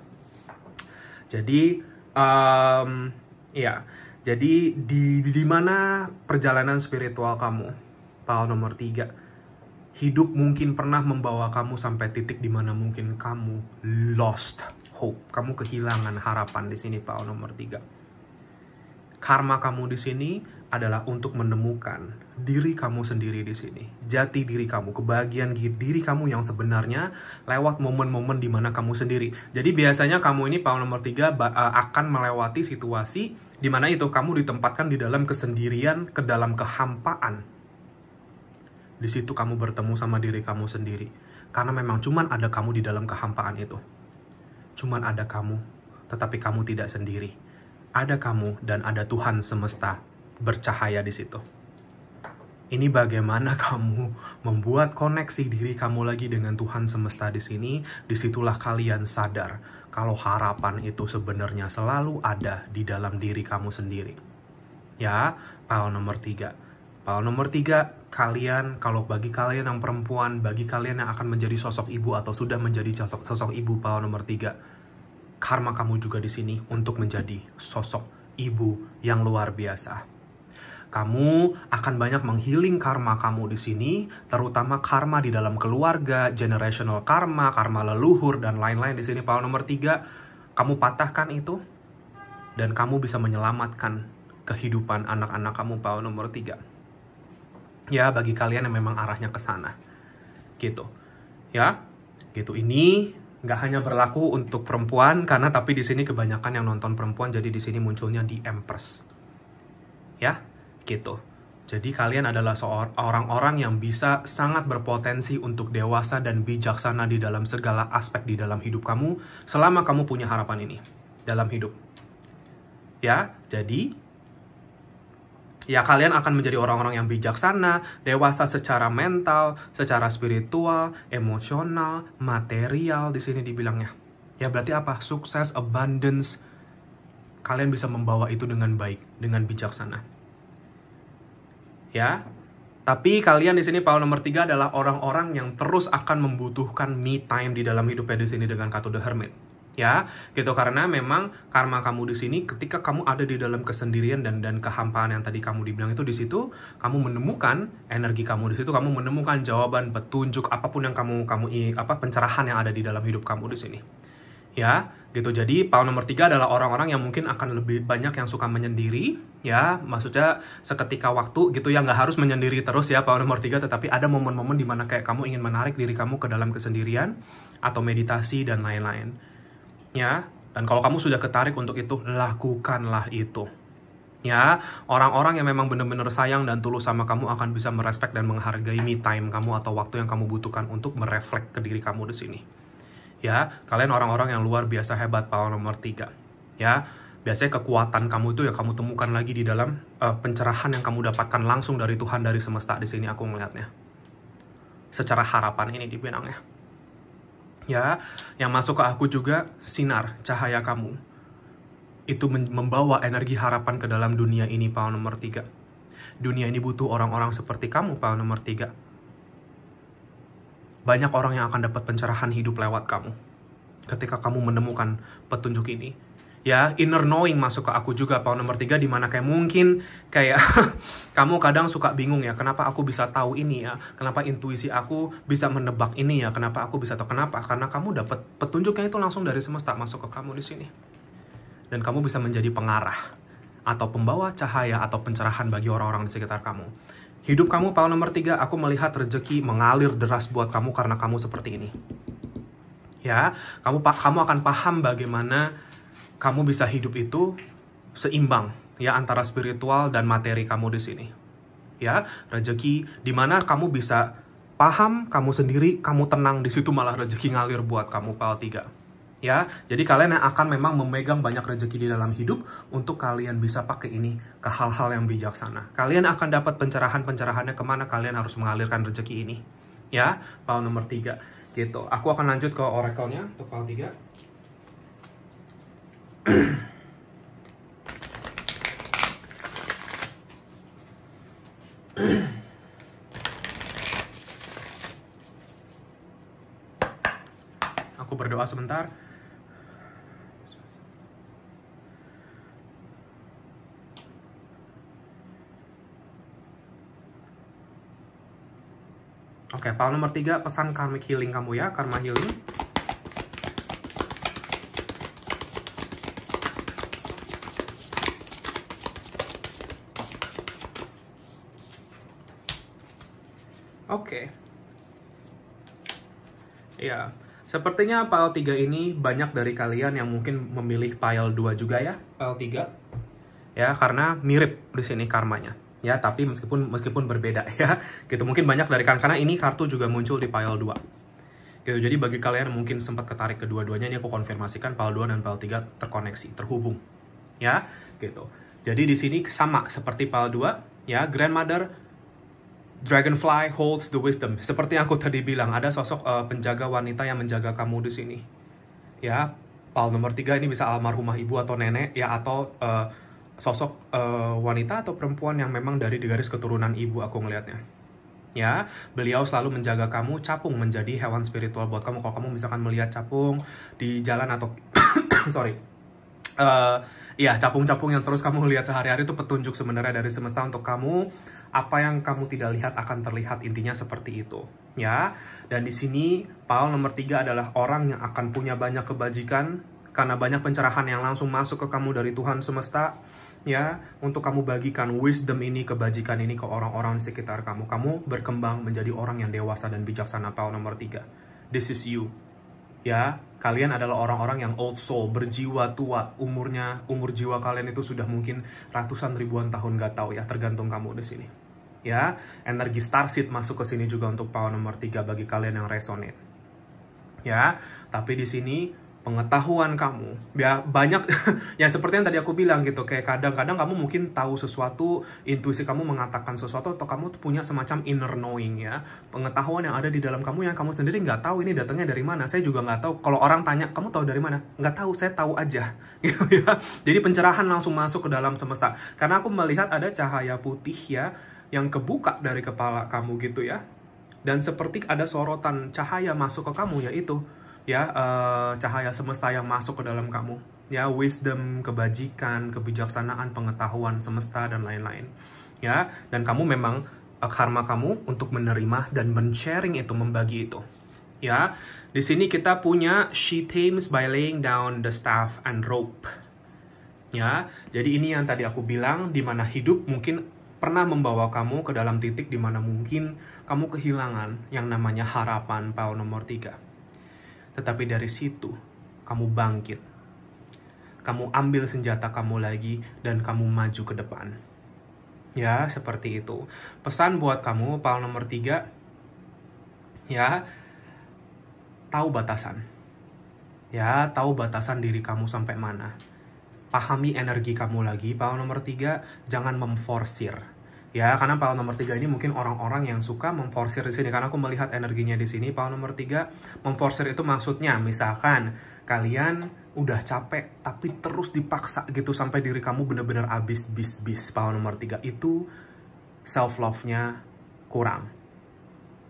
Jadi um, ya, jadi di di mana perjalanan spiritual kamu? Pal nomor tiga Hidup mungkin pernah membawa kamu sampai titik di mana mungkin kamu lost hope. Kamu kehilangan harapan di sini, Pal nomor tiga Karma kamu di sini adalah untuk menemukan diri kamu sendiri di sini. Jati diri kamu, kebahagiaan diri kamu yang sebenarnya lewat momen-momen di mana kamu sendiri. Jadi biasanya kamu ini paham nomor tiga e, akan melewati situasi di mana itu kamu ditempatkan di dalam kesendirian, ke dalam kehampaan. Di situ kamu bertemu sama diri kamu sendiri. Karena memang cuman ada kamu di dalam kehampaan itu. Cuman ada kamu, tetapi kamu tidak sendiri. Ada kamu dan ada Tuhan semesta bercahaya di situ ini bagaimana kamu membuat koneksi diri kamu lagi dengan Tuhan semesta di sini. Disitulah kalian sadar kalau harapan itu sebenarnya selalu ada di dalam diri kamu sendiri. Ya, pal nomor tiga. Pal nomor tiga, kalian, kalau bagi kalian yang perempuan, bagi kalian yang akan menjadi sosok ibu atau sudah menjadi sosok, sosok ibu, pal nomor tiga, karma kamu juga di sini untuk menjadi sosok ibu yang luar biasa. Kamu akan banyak menghiling karma kamu di sini, terutama karma di dalam keluarga, generational karma, karma leluhur, dan lain-lain di sini. Paul nomor tiga, kamu patahkan itu, dan kamu bisa menyelamatkan kehidupan anak-anak kamu, Paul nomor tiga. Ya, bagi kalian yang memang arahnya ke sana. Gitu. Ya, gitu. Ini nggak hanya berlaku untuk perempuan karena tapi di sini kebanyakan yang nonton perempuan jadi di sini munculnya di Empress ya gitu. Jadi kalian adalah orang-orang yang bisa sangat berpotensi untuk dewasa dan bijaksana di dalam segala aspek di dalam hidup kamu selama kamu punya harapan ini dalam hidup. Ya, jadi ya kalian akan menjadi orang-orang yang bijaksana, dewasa secara mental, secara spiritual, emosional, material di sini dibilangnya. Ya berarti apa? Sukses, abundance. Kalian bisa membawa itu dengan baik, dengan bijaksana ya. Tapi kalian di sini Paul nomor tiga adalah orang-orang yang terus akan membutuhkan me time di dalam hidupnya di sini dengan kartu The Hermit. Ya, gitu karena memang karma kamu di sini ketika kamu ada di dalam kesendirian dan dan kehampaan yang tadi kamu dibilang itu di situ kamu menemukan energi kamu di situ kamu menemukan jawaban petunjuk apapun yang kamu kamu apa pencerahan yang ada di dalam hidup kamu di sini. Ya, gitu jadi pound nomor tiga adalah orang-orang yang mungkin akan lebih banyak yang suka menyendiri ya maksudnya seketika waktu gitu ya nggak harus menyendiri terus ya pound nomor tiga tetapi ada momen-momen dimana kayak kamu ingin menarik diri kamu ke dalam kesendirian atau meditasi dan lain-lain ya dan kalau kamu sudah ketarik untuk itu lakukanlah itu ya orang-orang yang memang benar-benar sayang dan tulus sama kamu akan bisa merespek dan menghargai me time kamu atau waktu yang kamu butuhkan untuk mereflek ke diri kamu di sini ya kalian orang-orang yang luar biasa hebat pahlawan nomor tiga ya biasanya kekuatan kamu itu ya kamu temukan lagi di dalam uh, pencerahan yang kamu dapatkan langsung dari Tuhan dari semesta di sini aku melihatnya secara harapan ini dibilangnya ya yang masuk ke aku juga sinar cahaya kamu itu membawa energi harapan ke dalam dunia ini pahlawan nomor tiga dunia ini butuh orang-orang seperti kamu pahlawan nomor tiga banyak orang yang akan dapat pencerahan hidup lewat kamu. Ketika kamu menemukan petunjuk ini. Ya, inner knowing masuk ke aku juga. Poin nomor tiga, dimana kayak mungkin kayak (laughs) kamu kadang suka bingung ya. Kenapa aku bisa tahu ini ya? Kenapa intuisi aku bisa menebak ini ya? Kenapa aku bisa tahu kenapa? Karena kamu dapat petunjuknya itu langsung dari semesta masuk ke kamu di sini. Dan kamu bisa menjadi pengarah atau pembawa cahaya atau pencerahan bagi orang-orang di sekitar kamu. Hidup kamu pal nomor tiga, aku melihat rezeki mengalir deras buat kamu karena kamu seperti ini. Ya, kamu kamu akan paham bagaimana kamu bisa hidup itu seimbang ya antara spiritual dan materi kamu di sini. Ya, rezeki di mana kamu bisa paham kamu sendiri, kamu tenang di situ malah rezeki ngalir buat kamu pal tiga ya. Jadi kalian yang akan memang memegang banyak rezeki di dalam hidup untuk kalian bisa pakai ini ke hal-hal yang bijaksana. Kalian akan dapat pencerahan-pencerahannya kemana kalian harus mengalirkan rezeki ini. Ya, pal nomor tiga. gitu. Aku akan lanjut ke oracle-nya untuk pal tiga. Aku berdoa sebentar. Oke, okay, pal nomor tiga pesan karmic healing kamu ya, karma healing. Oke. Okay. Ya, sepertinya pal tiga ini banyak dari kalian yang mungkin memilih pal dua juga ya, pal tiga, Ya, karena mirip di sini karmanya ya tapi meskipun meskipun berbeda (laughs) ya gitu mungkin banyak dari kalian karena ini kartu juga muncul di pile 2 gitu jadi bagi kalian yang mungkin sempat ketarik kedua-duanya ini aku konfirmasikan pile 2 dan pile 3 terkoneksi terhubung ya gitu jadi di sini sama seperti pile 2 ya grandmother dragonfly holds the wisdom seperti yang aku tadi bilang ada sosok uh, penjaga wanita yang menjaga kamu di sini ya pile nomor 3 ini bisa almarhumah ibu atau nenek ya atau uh, sosok uh, wanita atau perempuan yang memang dari garis keturunan ibu aku ngelihatnya. Ya, beliau selalu menjaga kamu, capung menjadi hewan spiritual buat kamu. Kalau kamu misalkan melihat capung di jalan atau (coughs) sorry, uh, ya capung-capung yang terus kamu lihat sehari-hari itu petunjuk sebenarnya dari semesta untuk kamu. Apa yang kamu tidak lihat akan terlihat intinya seperti itu, ya. Dan di sini Paul nomor tiga adalah orang yang akan punya banyak kebajikan karena banyak pencerahan yang langsung masuk ke kamu dari Tuhan semesta ya untuk kamu bagikan wisdom ini kebajikan ini ke orang-orang di sekitar kamu kamu berkembang menjadi orang yang dewasa dan bijaksana Paul nomor 3 this is you ya kalian adalah orang-orang yang old soul berjiwa tua umurnya umur jiwa kalian itu sudah mungkin ratusan ribuan tahun gak tahu ya tergantung kamu di sini ya energi starseed masuk ke sini juga untuk Paul nomor 3 bagi kalian yang resonate ya tapi di sini pengetahuan kamu (laughs) ya banyak yang seperti yang tadi aku bilang gitu kayak kadang-kadang kamu mungkin tahu sesuatu intuisi kamu mengatakan sesuatu atau kamu punya semacam inner knowing ya pengetahuan yang ada di dalam kamu yang kamu sendiri nggak tahu ini datangnya dari mana saya juga nggak tahu kalau orang tanya kamu tahu dari mana nggak tahu saya tahu aja (laughs) gitu ya jadi pencerahan langsung masuk ke dalam semesta karena aku melihat ada cahaya putih ya yang kebuka dari kepala kamu gitu ya dan seperti ada sorotan cahaya masuk ke kamu yaitu ya uh, cahaya semesta yang masuk ke dalam kamu ya wisdom kebajikan kebijaksanaan pengetahuan semesta dan lain-lain ya dan kamu memang uh, karma kamu untuk menerima dan men-sharing itu membagi itu ya di sini kita punya she tames by laying down the staff and rope ya jadi ini yang tadi aku bilang di mana hidup mungkin pernah membawa kamu ke dalam titik di mana mungkin kamu kehilangan yang namanya harapan pau nomor 3 tetapi dari situ, kamu bangkit. Kamu ambil senjata kamu lagi dan kamu maju ke depan. Ya, seperti itu. Pesan buat kamu, pal nomor tiga, ya, tahu batasan. Ya, tahu batasan diri kamu sampai mana. Pahami energi kamu lagi. Pal nomor tiga, jangan memforsir ya karena pal nomor tiga ini mungkin orang-orang yang suka memforsir di sini karena aku melihat energinya di sini pal nomor tiga memforsir itu maksudnya misalkan kalian udah capek tapi terus dipaksa gitu sampai diri kamu benar-benar abis bis bis pal nomor tiga itu self love-nya kurang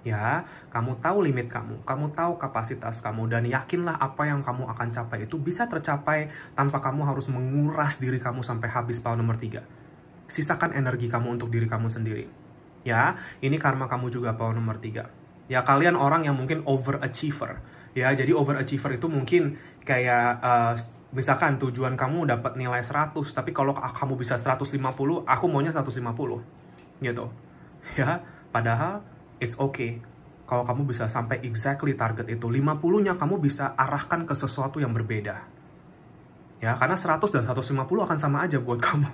ya kamu tahu limit kamu kamu tahu kapasitas kamu dan yakinlah apa yang kamu akan capai itu bisa tercapai tanpa kamu harus menguras diri kamu sampai habis pal nomor tiga sisakan energi kamu untuk diri kamu sendiri. Ya, ini karma kamu juga power nomor tiga. Ya, kalian orang yang mungkin overachiever. Ya, jadi overachiever itu mungkin kayak uh, misalkan tujuan kamu dapat nilai 100, tapi kalau kamu bisa 150, aku maunya 150. Gitu. Ya, padahal it's okay kalau kamu bisa sampai exactly target itu. 50-nya kamu bisa arahkan ke sesuatu yang berbeda. Ya, karena 100 dan 150 akan sama aja buat (laughs) kamu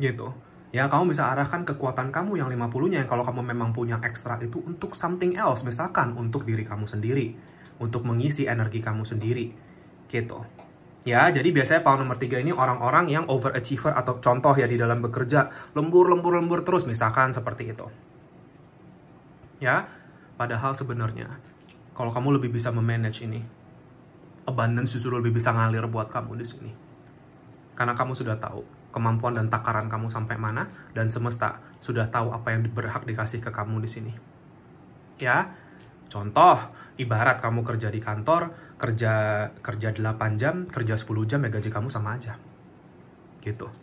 gitu ya kamu bisa arahkan kekuatan kamu yang 50-nya yang kalau kamu memang punya ekstra itu untuk something else misalkan untuk diri kamu sendiri untuk mengisi energi kamu sendiri gitu ya jadi biasanya pound nomor tiga ini orang-orang yang overachiever atau contoh ya di dalam bekerja lembur lembur lembur terus misalkan seperti itu ya padahal sebenarnya kalau kamu lebih bisa memanage ini abundance justru lebih bisa ngalir buat kamu di sini karena kamu sudah tahu kemampuan dan takaran kamu sampai mana dan semesta sudah tahu apa yang berhak dikasih ke kamu di sini. Ya. Contoh, ibarat kamu kerja di kantor, kerja kerja 8 jam, kerja 10 jam ya gaji kamu sama aja. Gitu. (laughs)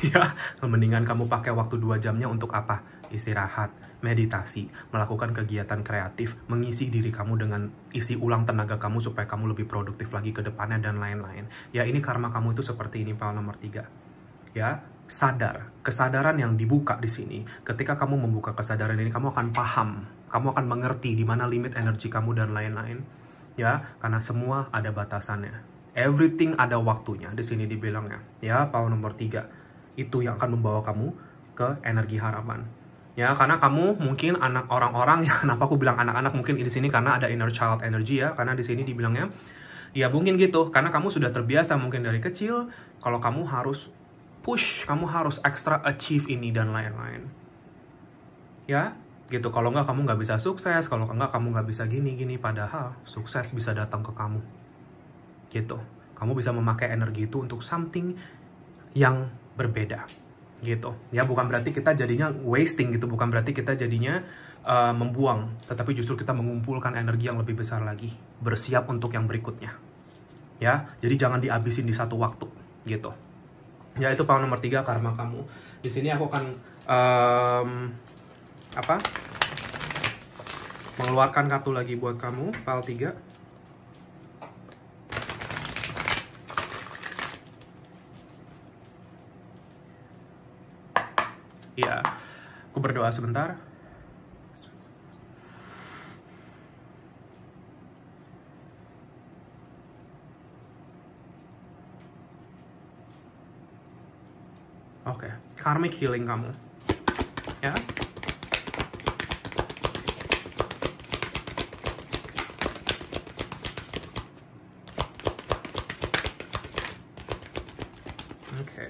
Ya, mendingan kamu pakai waktu 2 jamnya untuk apa? Istirahat, meditasi, melakukan kegiatan kreatif, mengisi diri kamu dengan isi ulang tenaga kamu supaya kamu lebih produktif lagi ke depannya dan lain-lain. Ya, ini karma kamu itu seperti ini, pal nomor 3 ya sadar kesadaran yang dibuka di sini ketika kamu membuka kesadaran ini kamu akan paham kamu akan mengerti di mana limit energi kamu dan lain-lain ya karena semua ada batasannya everything ada waktunya di sini dibilangnya ya power nomor tiga itu yang akan membawa kamu ke energi harapan ya karena kamu mungkin anak orang-orang (laughs) ya kenapa aku bilang anak-anak mungkin di sini karena ada inner child energy ya karena di sini dibilangnya ya mungkin gitu karena kamu sudah terbiasa mungkin dari kecil kalau kamu harus push, kamu harus extra achieve ini dan lain-lain. Ya, gitu. Kalau nggak kamu nggak bisa sukses, kalau nggak kamu nggak bisa gini-gini. Padahal sukses bisa datang ke kamu. Gitu. Kamu bisa memakai energi itu untuk something yang berbeda. Gitu. Ya, bukan berarti kita jadinya wasting gitu. Bukan berarti kita jadinya uh, membuang. Tetapi justru kita mengumpulkan energi yang lebih besar lagi. Bersiap untuk yang berikutnya. Ya, jadi jangan dihabisin di satu waktu gitu ya itu pound nomor tiga karma kamu di sini aku akan um, apa mengeluarkan kartu lagi buat kamu pal tiga ya aku berdoa sebentar Oke, okay. karmic healing kamu. Ya. Oke. Okay.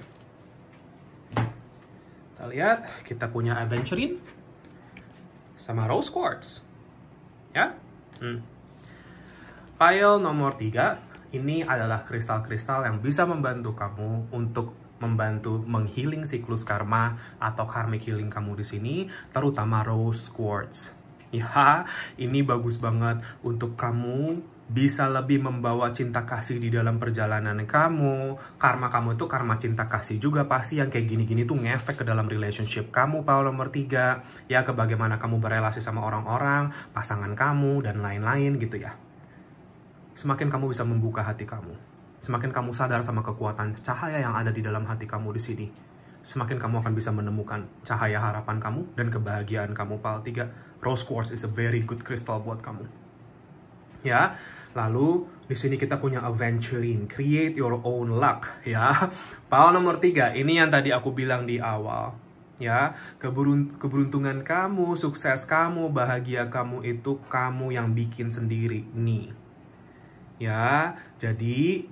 Kita lihat, kita punya adventurin sama rose quartz. Ya. Hmm. File nomor tiga ini adalah kristal-kristal yang bisa membantu kamu untuk membantu menghealing siklus karma atau karmic healing kamu di sini, terutama rose quartz. Ya, ini bagus banget untuk kamu bisa lebih membawa cinta kasih di dalam perjalanan kamu. Karma kamu itu karma cinta kasih juga pasti yang kayak gini-gini tuh ngefek ke dalam relationship kamu, Paul nomor tiga. Ya, ke bagaimana kamu berelasi sama orang-orang, pasangan kamu, dan lain-lain gitu ya. Semakin kamu bisa membuka hati kamu. Semakin kamu sadar sama kekuatan cahaya yang ada di dalam hati kamu di sini, semakin kamu akan bisa menemukan cahaya harapan kamu dan kebahagiaan kamu. Pal tiga rose quartz is a very good crystal buat kamu. Ya, lalu di sini kita punya Aventurine, create your own luck ya. Pal nomor tiga ini yang tadi aku bilang di awal ya keberun keberuntungan kamu sukses kamu bahagia kamu itu kamu yang bikin sendiri nih ya jadi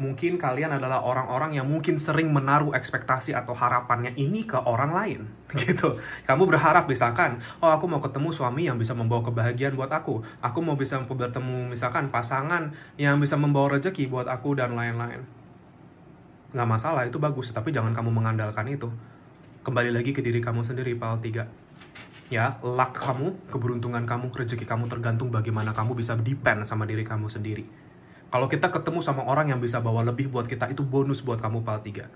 mungkin kalian adalah orang-orang yang mungkin sering menaruh ekspektasi atau harapannya ini ke orang lain (laughs) gitu. Kamu berharap misalkan, oh aku mau ketemu suami yang bisa membawa kebahagiaan buat aku. Aku mau bisa bertemu misalkan pasangan yang bisa membawa rezeki buat aku dan lain-lain. Nggak masalah, itu bagus, tapi jangan kamu mengandalkan itu. Kembali lagi ke diri kamu sendiri, pal 3 ya luck kamu, keberuntungan kamu, rezeki kamu tergantung bagaimana kamu bisa depend sama diri kamu sendiri. Kalau kita ketemu sama orang yang bisa bawa lebih buat kita, itu bonus buat kamu pal 3.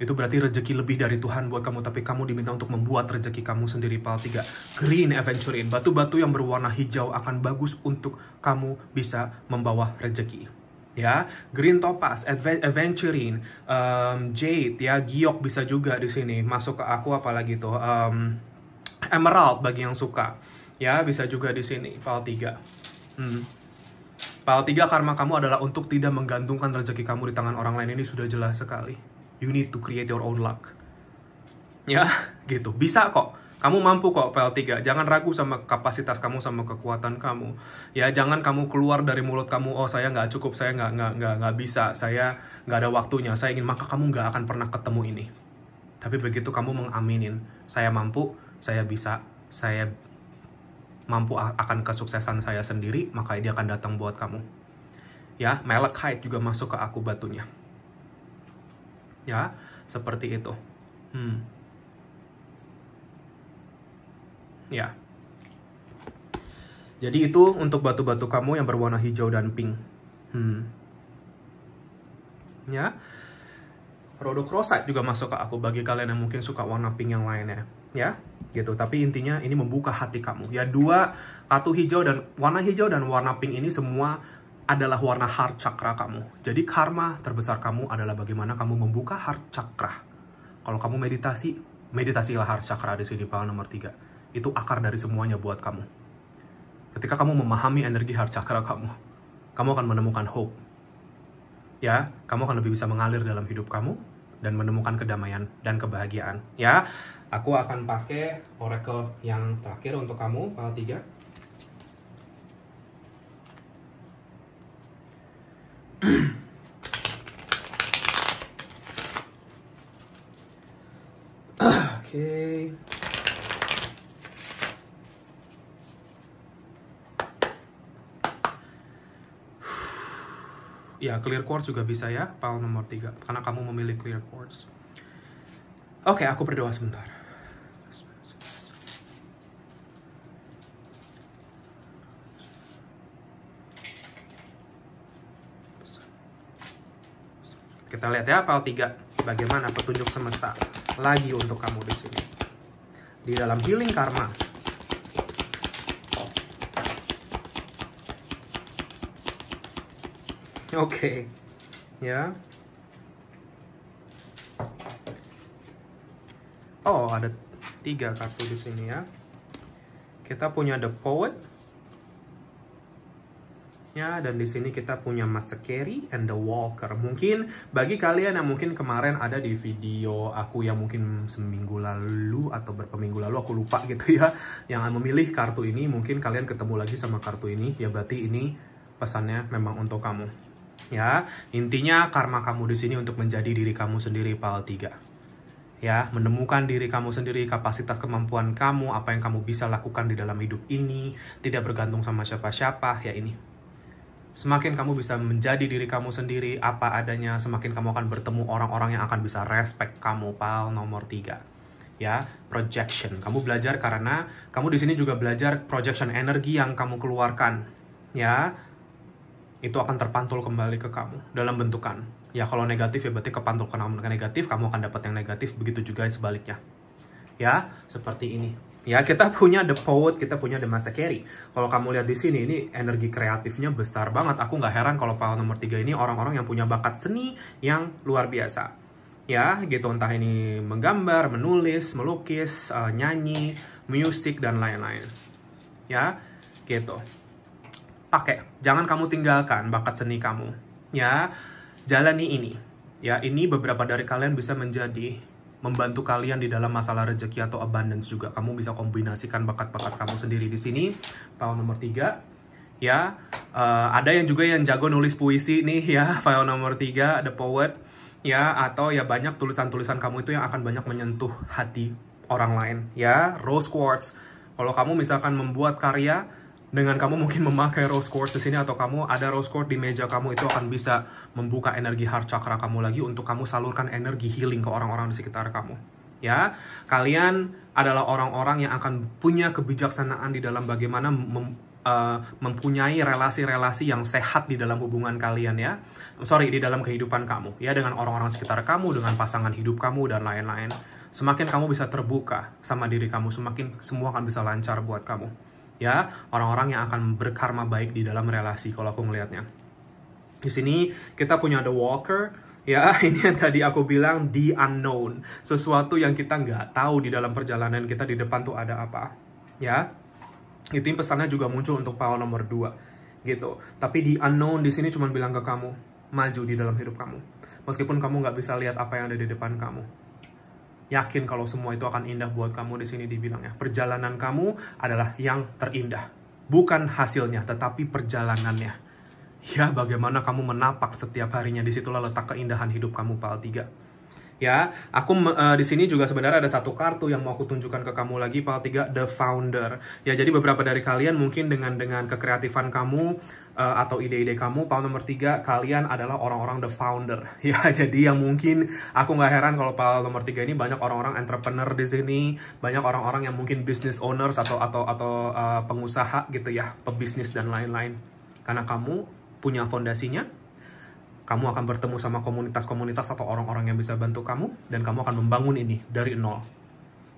Itu berarti rezeki lebih dari Tuhan buat kamu, tapi kamu diminta untuk membuat rezeki kamu sendiri pal 3. Green adventurein, batu-batu yang berwarna hijau akan bagus untuk kamu bisa membawa rezeki ya green topaz adventuring um, jade ya giok bisa juga di sini masuk ke aku apalagi tuh um, emerald bagi yang suka ya bisa juga di sini pal 3 hmm. Pasal 3 karma kamu adalah untuk tidak menggantungkan rezeki kamu di tangan orang lain ini sudah jelas sekali. You need to create your own luck. Ya, gitu. Bisa kok. Kamu mampu kok PL3. Jangan ragu sama kapasitas kamu sama kekuatan kamu. Ya, jangan kamu keluar dari mulut kamu, oh saya nggak cukup, saya nggak nggak nggak nggak bisa, saya nggak ada waktunya, saya ingin maka kamu nggak akan pernah ketemu ini. Tapi begitu kamu mengaminin, saya mampu, saya bisa, saya mampu akan kesuksesan saya sendiri, maka dia akan datang buat kamu. Ya, melek Malachite juga masuk ke aku batunya. Ya, seperti itu. Hmm. Ya. Jadi itu untuk batu-batu kamu yang berwarna hijau dan pink. Hmm. Ya. rosak juga masuk ke aku bagi kalian yang mungkin suka warna pink yang lainnya ya gitu tapi intinya ini membuka hati kamu ya dua kartu hijau dan warna hijau dan warna pink ini semua adalah warna heart chakra kamu jadi karma terbesar kamu adalah bagaimana kamu membuka heart chakra kalau kamu meditasi meditasilah heart chakra di sini paling nomor tiga itu akar dari semuanya buat kamu ketika kamu memahami energi heart chakra kamu kamu akan menemukan hope ya kamu akan lebih bisa mengalir dalam hidup kamu dan menemukan kedamaian dan kebahagiaan ya Aku akan pakai Oracle yang terakhir untuk kamu, file tiga. (clears throat) Oke. Okay. Ya, clear quartz juga bisa ya, pal nomor tiga. karena kamu memilih clear quartz. Oke, okay, aku berdoa sebentar. Kita lihat ya pal 3 bagaimana petunjuk semesta lagi untuk kamu di sini. Di dalam healing karma. Oke. Okay. Ya. Oh, ada tiga kartu di sini ya. Kita punya The Poet, Ya, dan di sini kita punya Master Carry and the Walker. Mungkin bagi kalian yang mungkin kemarin ada di video aku yang mungkin seminggu lalu atau berapa minggu lalu aku lupa (laughs) gitu ya yang memilih kartu ini mungkin kalian ketemu lagi sama kartu ini ya berarti ini pesannya memang untuk kamu. Ya, intinya karma kamu di sini untuk menjadi diri kamu sendiri pal 3 ya menemukan diri kamu sendiri kapasitas kemampuan kamu apa yang kamu bisa lakukan di dalam hidup ini tidak bergantung sama siapa-siapa ya ini semakin kamu bisa menjadi diri kamu sendiri apa adanya, semakin kamu akan bertemu orang-orang yang akan bisa respect kamu, pal nomor tiga ya projection kamu belajar karena kamu di sini juga belajar projection energi yang kamu keluarkan ya itu akan terpantul kembali ke kamu dalam bentukan ya kalau negatif ya berarti kepantul ke negatif kamu akan dapat yang negatif begitu juga sebaliknya ya seperti ini Ya, kita punya The Poet, kita punya The carry Kalau kamu lihat di sini, ini energi kreatifnya besar banget. Aku nggak heran kalau pile nomor tiga ini orang-orang yang punya bakat seni yang luar biasa. Ya, gitu entah ini menggambar, menulis, melukis, uh, nyanyi, musik, dan lain-lain. Ya, gitu. Pakai, jangan kamu tinggalkan bakat seni kamu. Ya, jalani ini. Ya, ini beberapa dari kalian bisa menjadi membantu kalian di dalam masalah rezeki atau abundance juga. Kamu bisa kombinasikan bakat-bakat kamu sendiri di sini. File nomor 3 ya. Uh, ada yang juga yang jago nulis puisi nih ya, (laughs) file nomor 3 the poet ya atau ya banyak tulisan-tulisan kamu itu yang akan banyak menyentuh hati orang lain ya. Rose quartz. Kalau kamu misalkan membuat karya dengan kamu mungkin memakai rose quartz di sini atau kamu ada rose quartz di meja kamu itu akan bisa membuka energi heart chakra kamu lagi untuk kamu salurkan energi healing ke orang-orang di sekitar kamu. Ya, kalian adalah orang-orang yang akan punya kebijaksanaan di dalam bagaimana mem, uh, mempunyai relasi-relasi yang sehat di dalam hubungan kalian ya. Sorry, di dalam kehidupan kamu ya dengan orang-orang sekitar kamu, dengan pasangan hidup kamu dan lain-lain. Semakin kamu bisa terbuka sama diri kamu, semakin semua akan bisa lancar buat kamu ya orang-orang yang akan berkarma baik di dalam relasi kalau aku melihatnya di sini kita punya the walker ya (laughs) ini yang tadi aku bilang the unknown sesuatu yang kita nggak tahu di dalam perjalanan kita di depan tuh ada apa ya itu pesannya juga muncul untuk Paul nomor 2 gitu tapi the unknown di sini cuma bilang ke kamu maju di dalam hidup kamu meskipun kamu nggak bisa lihat apa yang ada di depan kamu Yakin kalau semua itu akan indah buat kamu di sini dibilang ya. Perjalanan kamu adalah yang terindah. Bukan hasilnya, tetapi perjalanannya. Ya, bagaimana kamu menapak setiap harinya disitulah letak keindahan hidup kamu Pal 3 ya. Aku uh, di sini juga sebenarnya ada satu kartu yang mau aku tunjukkan ke kamu lagi Pal 3 The Founder. Ya, jadi beberapa dari kalian mungkin dengan dengan kekreatifan kamu uh, atau ide-ide kamu. Pound nomor tiga, kalian adalah orang-orang the founder. (laughs) Ya, jadi yang mungkin aku nggak heran kalau pound nomor tiga ini banyak orang-orang entrepreneur di sini, banyak orang-orang yang mungkin business owners atau atau atau uh, pengusaha gitu ya, pebisnis dan lain-lain. Karena kamu punya fondasinya, kamu akan bertemu sama komunitas-komunitas atau orang-orang yang bisa bantu kamu, dan kamu akan membangun ini dari nol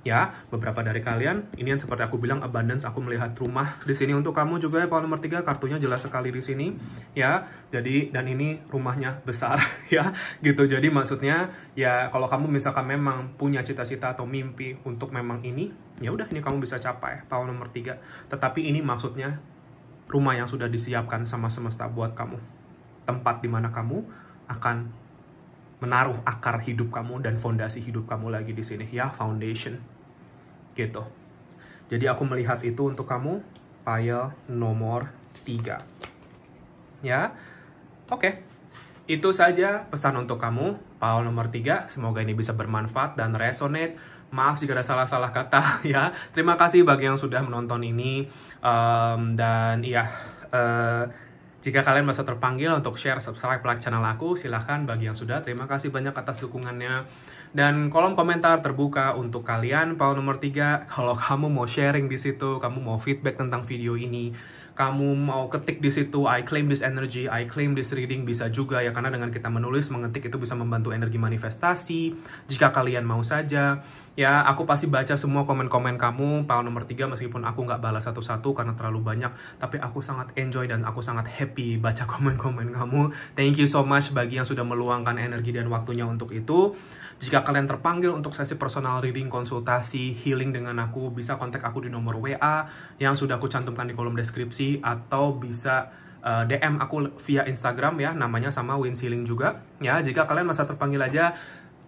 ya beberapa dari kalian ini yang seperti aku bilang abundance aku melihat rumah di sini untuk kamu juga ya nomor tiga kartunya jelas sekali di sini ya jadi dan ini rumahnya besar (laughs) ya gitu jadi maksudnya ya kalau kamu misalkan memang punya cita-cita atau mimpi untuk memang ini ya udah ini kamu bisa capai power nomor tiga tetapi ini maksudnya rumah yang sudah disiapkan sama semesta buat kamu tempat di mana kamu akan menaruh akar hidup kamu dan fondasi hidup kamu lagi di sini ya foundation gitu. Jadi aku melihat itu untuk kamu file nomor 3. Ya. Oke. Okay. Itu saja pesan untuk kamu, file nomor 3. Semoga ini bisa bermanfaat dan resonate. Maaf jika ada salah-salah kata (laughs) ya. Terima kasih bagi yang sudah menonton ini um, dan ya uh, jika kalian merasa terpanggil untuk share, subscribe, like channel aku, silahkan bagi yang sudah. Terima kasih banyak atas dukungannya dan kolom komentar terbuka untuk kalian pau nomor tiga, (laughs) kalau kamu mau sharing di situ, kamu mau feedback tentang video ini, kamu mau ketik di situ I claim this energy, I claim this reading bisa juga ya karena dengan kita menulis mengetik itu bisa membantu energi manifestasi. Jika kalian mau saja, ya aku pasti baca semua komen-komen kamu pau nomor tiga, meskipun aku nggak balas satu-satu karena terlalu banyak, tapi aku sangat enjoy dan aku sangat happy baca (laughs) komen-komen kamu. Thank you so much bagi yang sudah meluangkan energi dan waktunya untuk itu. Jika kalian terpanggil untuk sesi personal reading, konsultasi, healing dengan aku, bisa kontak aku di nomor WA yang sudah aku cantumkan di kolom deskripsi atau bisa uh, eh, DM aku via Instagram ya, namanya sama Wins Healing juga. Ya, jika kalian masa terpanggil aja,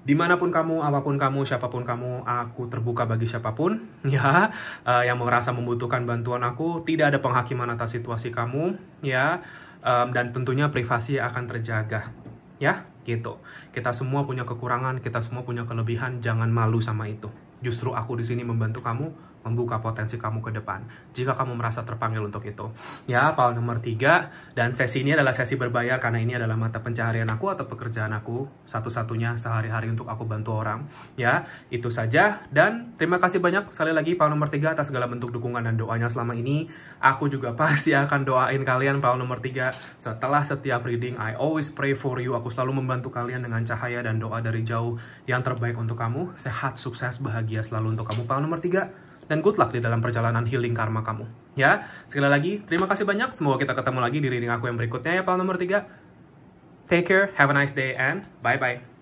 dimanapun kamu, apapun kamu, siapapun kamu, aku terbuka bagi siapapun, (laughs) ya, uh, yang merasa membutuhkan bantuan aku, tidak ada penghakiman atas situasi kamu, ya, um, dan tentunya privasi akan terjaga, ya gitu. Kita semua punya kekurangan, kita semua punya kelebihan, jangan malu sama itu. Justru aku di sini membantu kamu membuka potensi kamu ke depan jika kamu merasa terpanggil untuk itu. Ya, poin nomor tiga dan sesi ini adalah sesi berbayar karena ini adalah mata pencaharian aku atau pekerjaan aku satu-satunya sehari-hari untuk aku bantu orang. Ya, itu saja dan terima kasih banyak sekali lagi poin nomor tiga atas segala bentuk dukungan dan doanya selama ini. Aku juga (laughs) pasti akan doain kalian poin nomor tiga setelah setiap reading I always pray for you. Aku selalu membantu kalian dengan cahaya dan doa dari jauh yang terbaik untuk kamu. Sehat, sukses, bahagia selalu untuk kamu. Paul nomor tiga dan good luck di dalam perjalanan healing karma kamu. Ya, sekali lagi, terima kasih banyak. Semoga kita ketemu lagi di reading aku yang berikutnya ya, pal nomor 3. Take care, have a nice day, and bye-bye.